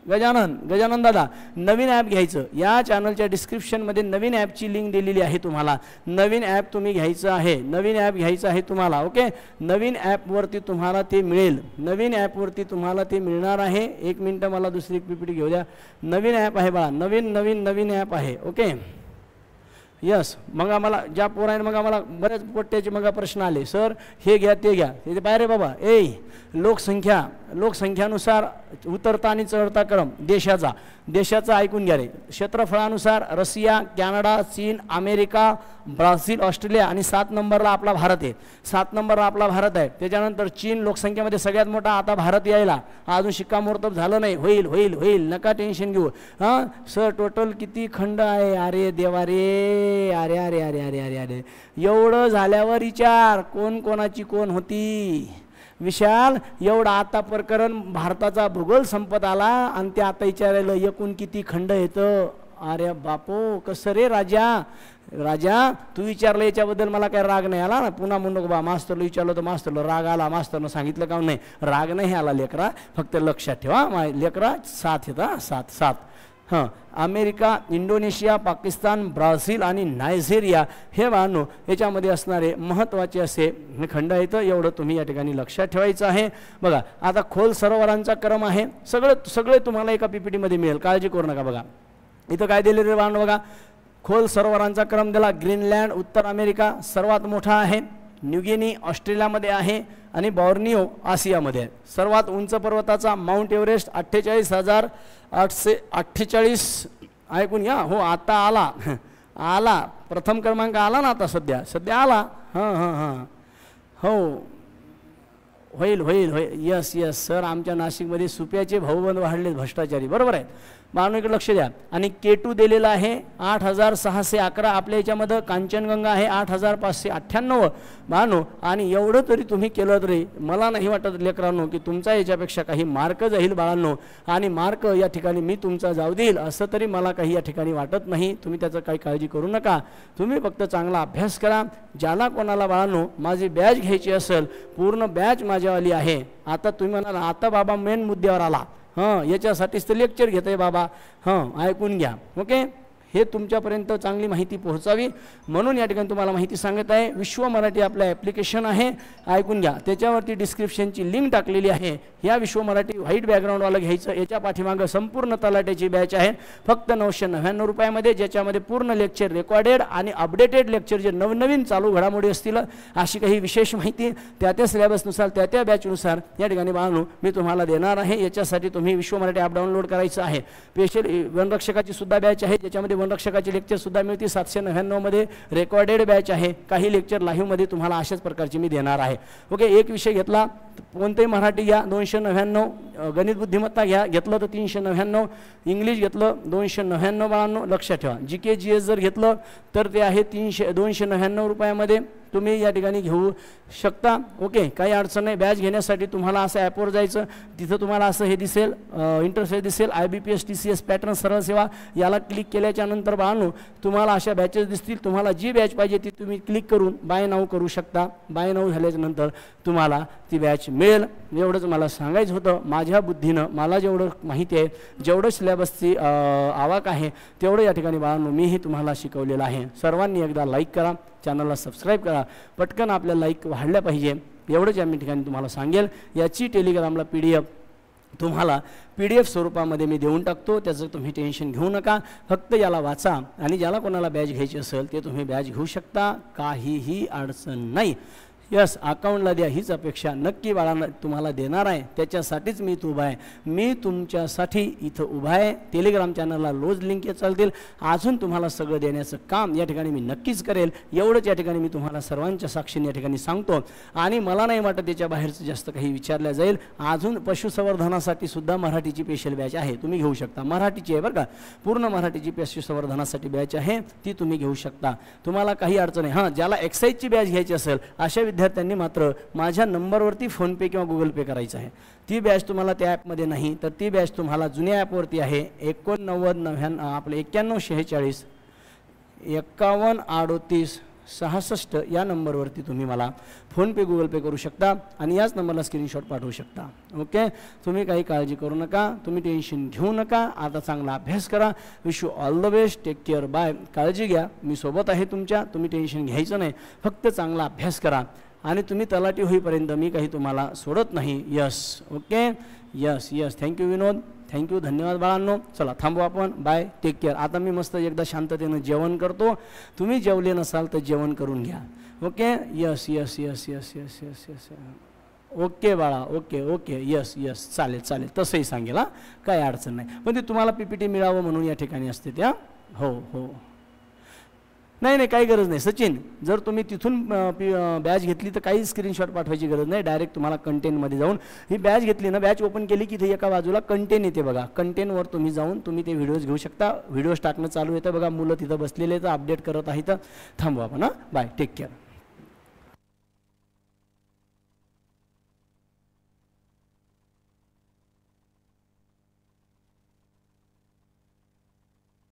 गजानन गजानन दादा नवीन ॲप घ्यायचं या चॅनलच्या डिस्क्रिप्शनमध्ये नवीन ॲपची लिंक दिलेली आहे तुम्हाला नवीन ॲप तुम्ही घ्यायचं आहे नवीन ॲप घ्यायचं आहे तुम्हाला ओके नवीन ॲपवरती तुम्हाला ते मिळेल नवीन ॲपवरती तुम्हाला ते मिळणार आहे एक मिनटं मला दुसरी एक पीपीटी घेऊ द्या नवीन ॲप आहे बाळा नवीन नवीन नवीन ॲप आहे ओके यस मग आम्हाला ज्या पोराने मग आम्हाला बऱ्याच पट्ट्याचे मग प्रश्न आले सर हे घ्या ते घ्या ते पाय रे बाबा ए लोकसंख्या लोकसंख्यानुसार उतरता आणि चढता क्रम देशाचा देशाचा ऐकून घ्या रे क्षेत्रफळानुसार रशिया कॅनडा चीन अमेरिका ब्राझील ऑस्ट्रेलिया आणि सात नंबरला आपला भारत आहे सात नंबरला आपला भारत आहे त्याच्यानंतर चीन लोकसंख्येमध्ये सगळ्यात मोठा आता भारत यायला अजून शिक्कामोर्तब झालं नाही होईल होईल होईल नका टेन्शन घेऊ हां सर टोटल किती खंड आहे अरे देवा रे अरे अरे अरे अरे अरे अरे एवढं झाल्यावर विचार कोण कोणाची कोण होती विशाल एवढं आता प्रकरण भारताचा भूगोल संपत आला आणि आता विचारायला एकूण किती खंड येतं अरे बापो कस रे राजा राजा तू विचारलं याच्याबद्दल मला काही राग नाही आला ना पुन्हा म्हणू बा मास्तरला विचारलं तर मास्तरला राग आला मास्तरनं सांगितलं का नाही राग नाही आला लेकरा फक्त लक्षात ठेवा मा लेकरा साथ येता सात सात हां अमेरिका इंडोनेशिया पाकिस्तान ब्राझील आणि नायजेरिया हे वाहनो याच्यामध्ये असणारे महत्त्वाचे असे खंड आहेत एवढं तुम्ही या ठिकाणी लक्षात ठेवायचं आहे बघा आता खोल सरोवरांचा क्रम आहे सगळं सगळे तुम्हाला एका पी मध्ये मिळेल काळजी करू नका बघा इथं काय दिले रे वाहन बघा खोल सरोवरांचा क्रम दिला ग्रीनलँड उत्तर अमेरिका सर्वात मोठा आहे न्यूगेनी ऑस्ट्रेलियामध्ये आहे आणि बॉर्निओ आसियामध्ये आहे सर्वात उंच पर्वताचा माउंट एव्हरेस्ट अठ्ठेचाळीस हजार आठशे अठ्ठेचाळीस ऐकून या हो आता आला आला प्रथम क्रमांक आला ना आता सध्या सध्या आला हां हां हां हो होईल होईल होईल यस यस सर आमच्या नाशिकमध्ये सुप्याचे भाऊबंद वाढलेत भ्रष्टाचारी बरोबर आहे बाळांनो लक्ष दया केटू के टू आठ हजार सहाशे अकरा आपल्या याच्यामध्ये कांचनगंगा आहे आठ हजार पाचशे अठ्ठ्याण्णव मानो आणि एवढं तरी तुम्ही केलं तरी मला नाही वाटत लेकरांनो की तुमचा याच्यापेक्षा मार्क जाए बानो आणि मार्क या ठिकाणी मी तुमचा जाऊ दे असं तरी मला काही या वाटत नाही तुम्ही त्याचं काही करू नका तुम्ही फक्त चांगला अभ्यास करा ज्याला कोणाला बाळांनो माझी बॅच घ्यायची पूर्ण बैच मजावा आहे आता तुम्हें आता बाबा मेन मुद्द्यावर आला हाँ ये ते लेक्चर घेत आहे बाबा हां ऐकून घ्या ओके हे तुम्हारे चांगली माहिती पोहोचावी म्हणून या ठिकाणी तुम्हाला माहिती सांगत विश्व मराठी आपलं ॲप्लिकेशन है ऐकुन घ्या डिस्क्रिप्शन की लिंक टाकले है हा विश्व मराठी व्हाइट बॅकग्राऊंडवाला घ्यायचं याच्या पाठीमागं संपूर्ण तलाट्याची बॅच आहे फक्त नऊशे नव्याण्णव रुपयामध्ये ज्याच्यामध्ये पूर्ण लेक्चर रेकॉर्डेड आणि अपडेटेड लेक्चर जे नवनवीन चालू घडामोडी असतील अशी काही विशेष माहिती सिलबसनुसार त्या सिलेबसनुसार त्या त्या बॅचनुसार या ठिकाणी बांधू मी विश्व मराठी ऐप डाउनलोड करायचं आहे स्पेशल अं, वनरक्षकाची सुद्धा बॅच आहे ज्याच्यामध्ये मनोरक्षकाची लेक्चरसुद्धा मिळतील सातशे नव्याण्णवमध्ये रेकॉर्डेड बॅच आहे काही लेक्चर लाईव्हमध्ये तुम्हाला अशाच प्रकारची मी देणार है ओके एक विषय घेतला कोणतेही मराठी घ्या दोनशे नव्याण्णव अं, गणित बुद्धिमत्ता घ्या घेतलं तर तीनशे नव्याण्णव इंग्लिश घेतलं दोनशे नव्याण्णव बाळांनो लक्षात ठेवा जी के जी एस जर घेतलं तर ते आहे तीनशे दोनशे नव्याण्णव रुपयामध्ये तुम्हें या घू घेऊ शकता ओके का अडचण नहीं बैच घेण्यासाठी तुम्हारा असं ॲपवर जायचं तिथं तुम्हाला असं दिसेल इंटरफेस दिसेल I B P S T C S pattern सरळ सेवा यहाँ क्लिक केल्याच्यानंतर बाळांनो तुम्हाला अशा बॅचेस दिसतील तुम्हारा जी बैच पाजे ती तुम्हें क्लिक करून बाय नाऊ करू शकता बाय नाऊ नर तुम्हारा ती बैच मिळेल एवढंच मला सांगायचं होतं माझ्या बुद्धीनं जेवड़ जेवढं माहिती आहे जेवढं सिलेबसची आवाक है तेवड़े यठिका ठिकाणी बाळांनो ही तुम्हारा शिकवेल है सर्वानी एकदा लाइक करा चैनल सब्सक्राइब करा पटकन आपल्या लाईक वाढल्या पाहिजे एवढंच या तुम्हारा संगेल तुम्हाला याची टेलिग्रामला पी डी एफ तुम्हारा पी डी एफ स्वरूपामध्ये मैं देऊन टाकतो त्याचं तुम्ही टेन्शन घे नका फ्त याला वाचा आणि ज्याला कोणाला बॅच घ्यायची असेल ते तुम्ही बॅच घेऊ शकता काहीही अडचण नहीं यस अकाउंटला द्या हीच अपेक्षा नक्की बाळांना तुम्हाला देणार आहे त्याच्यासाठीच मी इथं उभा आहे मी तुमच्यासाठी इथं उभा आहे टेलिग्राम चॅनलला रोज लिंक चालतील अजून तुम्हाला सगळं देण्याचं काम या ठिकाणी मी नक्कीच करेल एवढंच या ठिकाणी मी तुम्हाला सर्वांच्या साक्षीने या ठिकाणी सांगतो आणि मला नाही वाटत त्याच्या बाहेरचं जास्त काही विचारलं जाईल अजून पशुसंवर्धनासाठी सुद्धा मराठीची स्पेशल बॅच आहे तुम्ही घेऊ शकता मराठीची आहे बरं का पूर्ण मराठीची पशुसंवर्धनासाठी बॅच आहे ती तुम्ही घेऊ शकता तुम्हाला काही अडचण आहे हां ज्याला एक्साईजची बॅच घ्यायची असेल अशा विद्यार्थ्यांनी मात्र माझ्या नंबरवरती फोनपे कि गुगल पे कराएं है ती बैच तुम्हारा ऐप ॲपमध्ये नहीं तो ती बॅच तुम्हाला जुन्या ॲपवरती आहे एकोणनव्वद नव्याण्णव आपलं एक्क्याण्णव शेहेचाळीस एक्कावन्न अडोतीस सहासष्ट या नंबरवरती तुम्ही मला फोनपे गुगल पे करू शकता आणि याच स्क्रीनशॉट पाठू शकता ओके तुम्ही काही काळजी करू नका तुम्ही टेन्शन घेऊ नका आता चांगला अभ्यास करा wish you all the best take care bye काळजी घया मी सोबत है तुम्हारा तुम्हें टेन्शन घाय नाही चांगला अभ्यास करा आणि तलाटी तलाठी होईपर्यंत मी काही तुम्हाला सोडत नाही yes okay yes yes thank you Vinod thank you धन्यवाद बाळांनो चला थांबू अपन बाय टेक केयर आता मैं मस्त एकदा शांततेन जेवन करते तुम्हें जेवले नसाल तो जेवन करून घ्या okay yes yes yes yes yes yes yes okay बाळा ओके ओके यस यस चले तस ही सांगेल हां काही अडचण नाही पण ते पीपीटी मिलाव म्हणून या ठिकाणी त्या हो हो नहीं नाही काही गरज नहीं सचिन जर तुम्हें तिथु बैच घेतली तर काही स्क्रीनशॉट की गरज नहीं डायरेक्ट तुम्हारा कंटेन कंटेनमध्ये जाऊन ही बैच घेतली ना बॅच ओपन के लिए ते एका बाजूला कंटेन येते बघा कंटेनवर तुम्ही जाऊन तुम्हें ते व्हिडिओज घेऊ शकता व्हिडिओज टाकणं चालू येतं बघा मुलं तिथं बसलेले तर अपडेट करत आहे तर थांबवा बाय टेक केयर